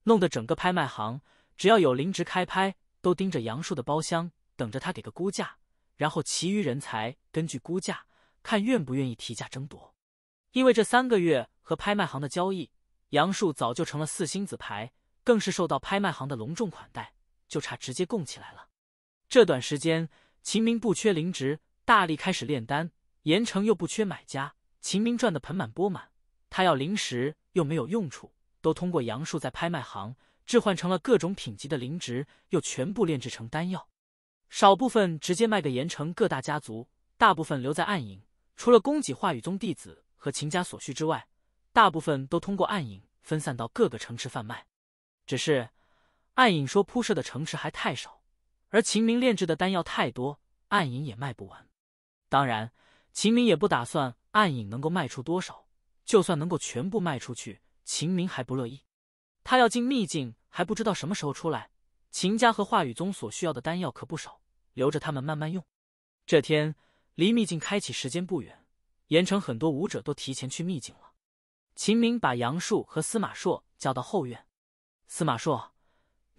弄得整个拍卖行，只要有灵植开拍，都盯着杨树的包厢，等着他给个估价，然后其余人才根据估价看愿不愿意提价争夺。因为这三个月和拍卖行的交易，杨树早就成了四星子牌，更是受到拍卖行的隆重款待。就差直接供起来了。这段时间，秦明不缺灵值，大力开始炼丹。盐城又不缺买家，秦明赚的盆满钵满。他要灵石又没有用处，都通过杨树在拍卖行置换成了各种品级的灵值，又全部炼制成丹药。少部分直接卖给盐城各大家族，大部分留在暗影。除了供给化羽宗弟子和秦家所需之外，大部分都通过暗影分散到各个城池贩卖。只是。暗影说：“铺设的城池还太少，而秦明炼制的丹药太多，暗影也卖不完。当然，秦明也不打算暗影能够卖出多少。就算能够全部卖出去，秦明还不乐意。他要进秘境，还不知道什么时候出来。秦家和化羽宗所需要的丹药可不少，留着他们慢慢用。”这天离秘境开启时间不远，盐城很多武者都提前去秘境了。秦明把杨树和司马硕叫到后院，司马硕。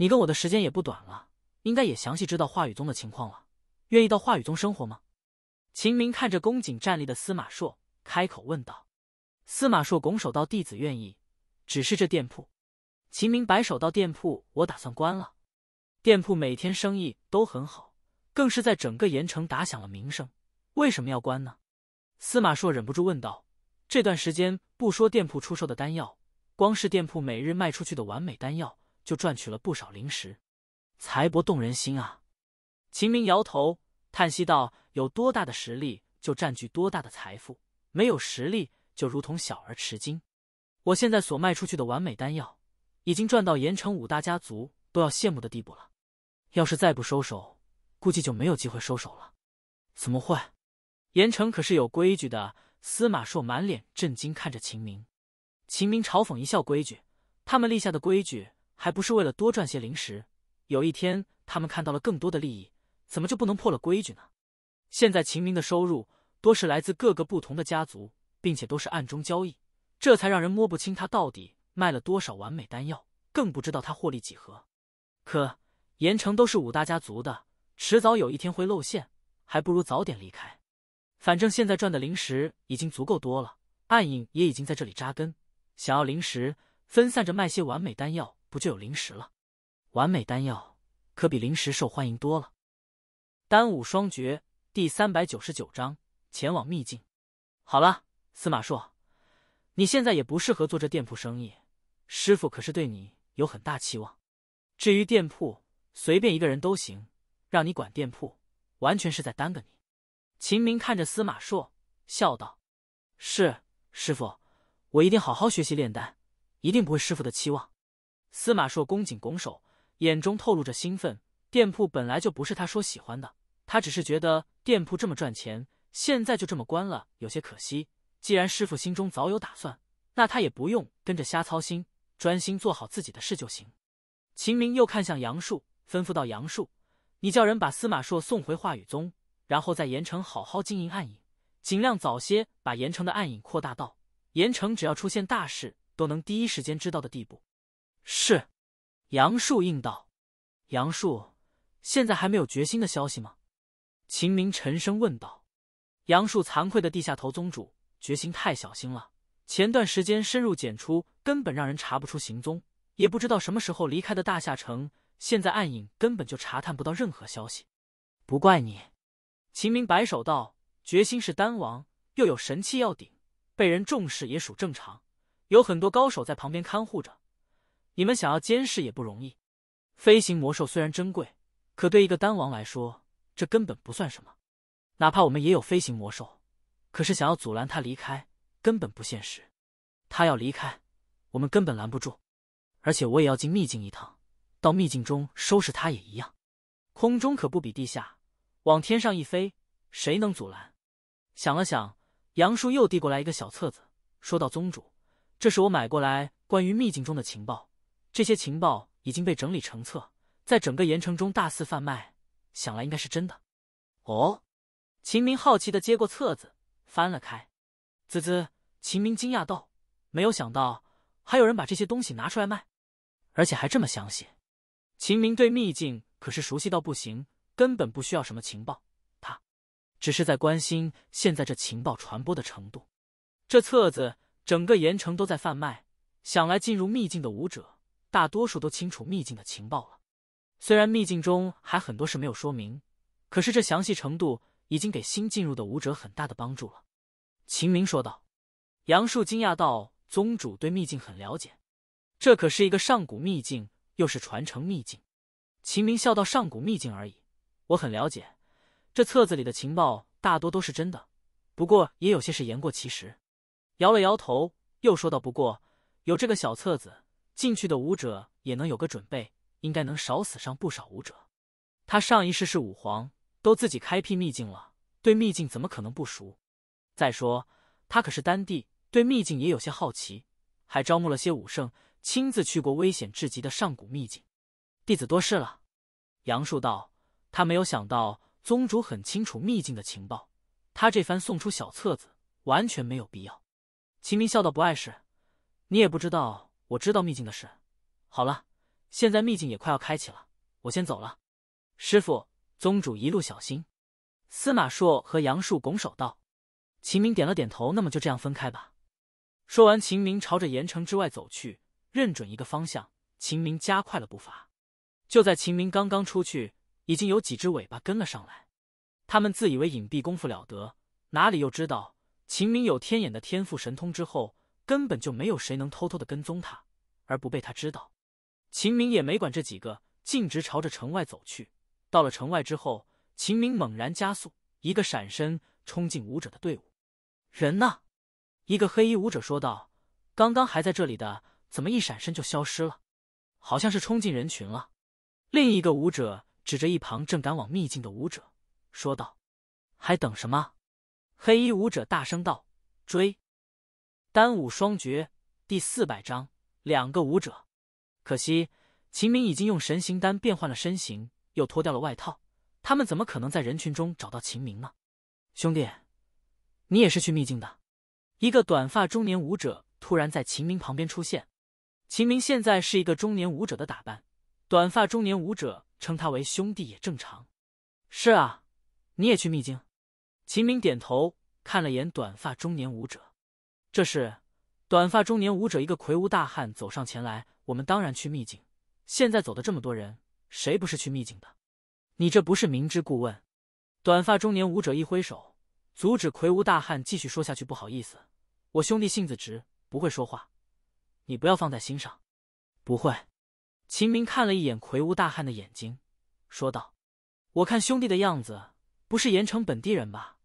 你跟我的时间也不短了，应该也详细知道话语宗的情况了。愿意到话语宗生活吗？秦明看着恭谨站立的司马硕，开口问道。司马硕拱手道：“弟子愿意，只是这店铺。”秦明摆手道：“店铺我打算关了。店铺每天生意都很好，更是在整个盐城打响了名声。为什么要关呢？”司马硕忍不住问道：“这段时间不说店铺出售的丹药，光是店铺每日卖出去的完美丹药。”就赚取了不少灵石，财帛动人心啊！秦明摇头叹息道：“有多大的实力，就占据多大的财富；没有实力，就如同小儿持金。我现在所卖出去的完美丹药，已经赚到盐城五大家族都要羡慕的地步了。要是再不收手，估计就没有机会收手了。”“怎么会？盐城可是有规矩的。”司马硕满脸震惊看着秦明。秦明嘲讽一笑：“规矩？他们立下的规矩？”还不是为了多赚些灵石。有一天，他们看到了更多的利益，怎么就不能破了规矩呢？现在秦明的收入多是来自各个不同的家族，并且都是暗中交易，这才让人摸不清他到底卖了多少完美丹药，更不知道他获利几何。可盐城都是五大家族的，迟早有一天会露馅，还不如早点离开。反正现在赚的灵石已经足够多了，暗影也已经在这里扎根，想要灵石，分散着卖些完美丹药。不就有灵石了？完美丹药可比灵石受欢迎多了。《丹武双绝》第三百九十九章：前往秘境。好了，司马硕，你现在也不适合做这店铺生意。师傅可是对你有很大期望。至于店铺，随便一个人都行。让你管店铺，完全是在耽搁你。秦明看着司马硕，笑道：“是师傅，我一定好好学习炼丹，一定不会辜负师傅的期望。”司马硕恭谨拱手，眼中透露着兴奋。店铺本来就不是他说喜欢的，他只是觉得店铺这么赚钱，现在就这么关了，有些可惜。既然师傅心中早有打算，那他也不用跟着瞎操心，专心做好自己的事就行。秦明又看向杨树，吩咐道：“杨树，你叫人把司马硕送回话语宗，然后在盐城好好经营暗影，尽量早些把盐城的暗影扩大到盐城，只要出现大事，都能第一时间知道的地步。”是，杨树应道。杨树，现在还没有决心的消息吗？秦明沉声问道。杨树惭愧的低下头：“宗主决心太小心了，前段时间深入检出，根本让人查不出行踪，也不知道什么时候离开的大夏城。现在暗影根本就查探不到任何消息。”不怪你，秦明摆手道：“决心是丹王，又有神器要顶，被人重视也属正常。有很多高手在旁边看护着。”你们想要监视也不容易，飞行魔兽虽然珍贵，可对一个丹王来说，这根本不算什么。哪怕我们也有飞行魔兽，可是想要阻拦他离开，根本不现实。他要离开，我们根本拦不住。而且我也要进秘境一趟，到秘境中收拾他也一样。空中可不比地下，往天上一飞，谁能阻拦？想了想，杨叔又递过来一个小册子，说道：“宗主，这是我买过来关于秘境中的情报。”这些情报已经被整理成册，在整个盐城中大肆贩卖，想来应该是真的。哦，秦明好奇的接过册子，翻了开。滋滋，秦明惊讶道：“没有想到还有人把这些东西拿出来卖，而且还这么详细。”秦明对秘境可是熟悉到不行，根本不需要什么情报，他只是在关心现在这情报传播的程度。这册子整个盐城都在贩卖，想来进入秘境的武者。大多数都清楚秘境的情报了，虽然秘境中还很多事没有说明，可是这详细程度已经给新进入的武者很大的帮助了。秦明说道。杨树惊讶道：“宗主对秘境很了解，这可是一个上古秘境，又是传承秘境。”秦明笑道：“上古秘境而已，我很了解。这册子里的情报大多都是真的，不过也有些是言过其实。”摇了摇头，又说道：“不过有这个小册子。”进去的武者也能有个准备，应该能少死上不少武者。他上一世是武皇，都自己开辟秘境了，对秘境怎么可能不熟？再说他可是丹帝，对秘境也有些好奇，还招募了些武圣，亲自去过危险至极的上古秘境。弟子多事了。杨树道，他没有想到宗主很清楚秘境的情报，他这番送出小册子完全没有必要。秦明笑道：“不碍事，你也不知道。”我知道秘境的事，好了，现在秘境也快要开启了，我先走了。师傅、宗主一路小心。司马硕和杨树拱手道。秦明点了点头，那么就这样分开吧。说完，秦明朝着盐城之外走去，认准一个方向，秦明加快了步伐。就在秦明刚刚出去，已经有几只尾巴跟了上来。他们自以为隐蔽功夫了得，哪里又知道秦明有天眼的天赋神通之后。根本就没有谁能偷偷的跟踪他而不被他知道。秦明也没管这几个，径直朝着城外走去。到了城外之后，秦明猛然加速，一个闪身冲进武者的队伍。人呢？一个黑衣武者说道：“刚刚还在这里的，怎么一闪身就消失了？好像是冲进人群了。”另一个武者指着一旁正赶往秘境的武者说道：“还等什么？”黑衣武者大声道：“追！”单武双绝第四百章，两个武者。可惜，秦明已经用神行丹变换了身形，又脱掉了外套，他们怎么可能在人群中找到秦明呢？兄弟，你也是去秘境的？一个短发中年武者突然在秦明旁边出现。秦明现在是一个中年武者的打扮，短发中年武者称他为兄弟也正常。是啊，你也去秘境？秦明点头，看了眼短发中年武者。这是，短发中年武者一个魁梧大汉走上前来。我们当然去秘境。现在走的这么多人，谁不是去秘境的？你这不是明知故问。短发中年武者一挥手，阻止魁梧大汉继续说下去。不好意思，我兄弟性子直，不会说话，你不要放在心上。不会。秦明看了一眼魁梧大汉的眼睛，说道：“我看兄弟的样子，不是盐城本地人吧？”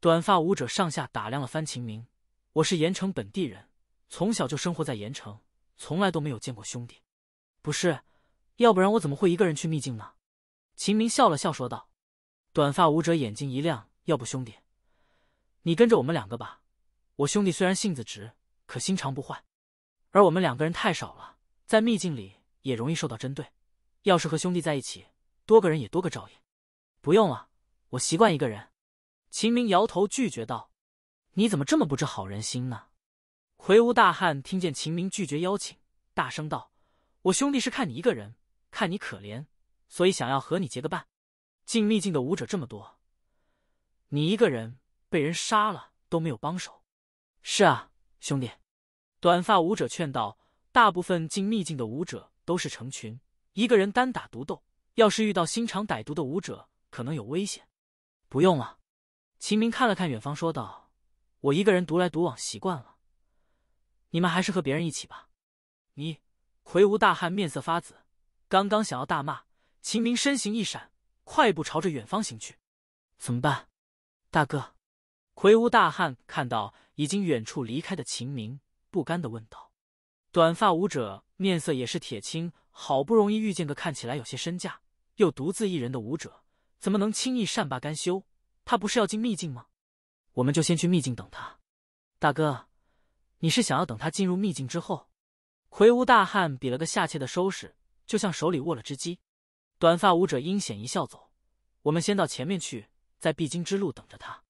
短发武者上下打量了番秦明。我是盐城本地人，从小就生活在盐城，从来都没有见过兄弟。不是，要不然我怎么会一个人去秘境呢？秦明笑了笑说道。短发舞者眼睛一亮，要不兄弟，你跟着我们两个吧。我兄弟虽然性子直，可心肠不坏。而我们两个人太少了，在秘境里也容易受到针对。要是和兄弟在一起，多个人也多个照应。不用了，我习惯一个人。秦明摇头拒绝道。你怎么这么不知好人心呢？魁梧大汉听见秦明拒绝邀请，大声道：“我兄弟是看你一个人，看你可怜，所以想要和你结个伴。”进秘境的武者这么多，你一个人被人杀了都没有帮手。是啊，兄弟。”短发武者劝道：“大部分进秘境的武者都是成群，一个人单打独斗，要是遇到心肠歹毒的武者，可能有危险。”不用了，秦明看了看远方，说道。我一个人独来独往习惯了，你们还是和别人一起吧。你，魁梧大汉面色发紫，刚刚想要大骂，秦明身形一闪，快步朝着远方行去。怎么办？大哥，魁梧大汉看到已经远处离开的秦明，不甘的问道。短发舞者面色也是铁青，好不容易遇见个看起来有些身价又独自一人的舞者，怎么能轻易善罢甘休？他不是要进秘境吗？我们就先去秘境等他，大哥，你是想要等他进入秘境之后？魁梧大汉比了个下切的收拾，就像手里握了只鸡。短发舞者阴险一笑，走，我们先到前面去，在必经之路等着他。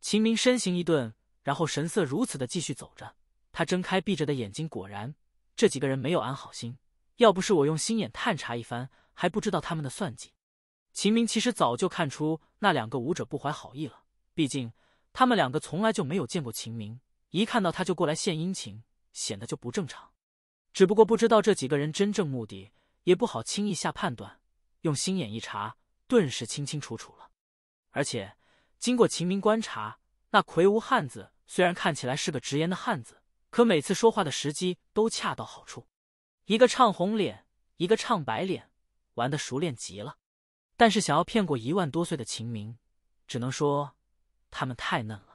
秦明身形一顿，然后神色如此的继续走着。他睁开闭着的眼睛，果然这几个人没有安好心。要不是我用心眼探查一番，还不知道他们的算计。秦明其实早就看出那两个舞者不怀好意了，毕竟。他们两个从来就没有见过秦明，一看到他就过来献殷勤，显得就不正常。只不过不知道这几个人真正目的，也不好轻易下判断。用心眼一查，顿时清清楚楚了。而且经过秦明观察，那魁梧汉子虽然看起来是个直言的汉子，可每次说话的时机都恰到好处，一个唱红脸，一个唱白脸，玩的熟练极了。但是想要骗过一万多岁的秦明，只能说。他们太嫩了。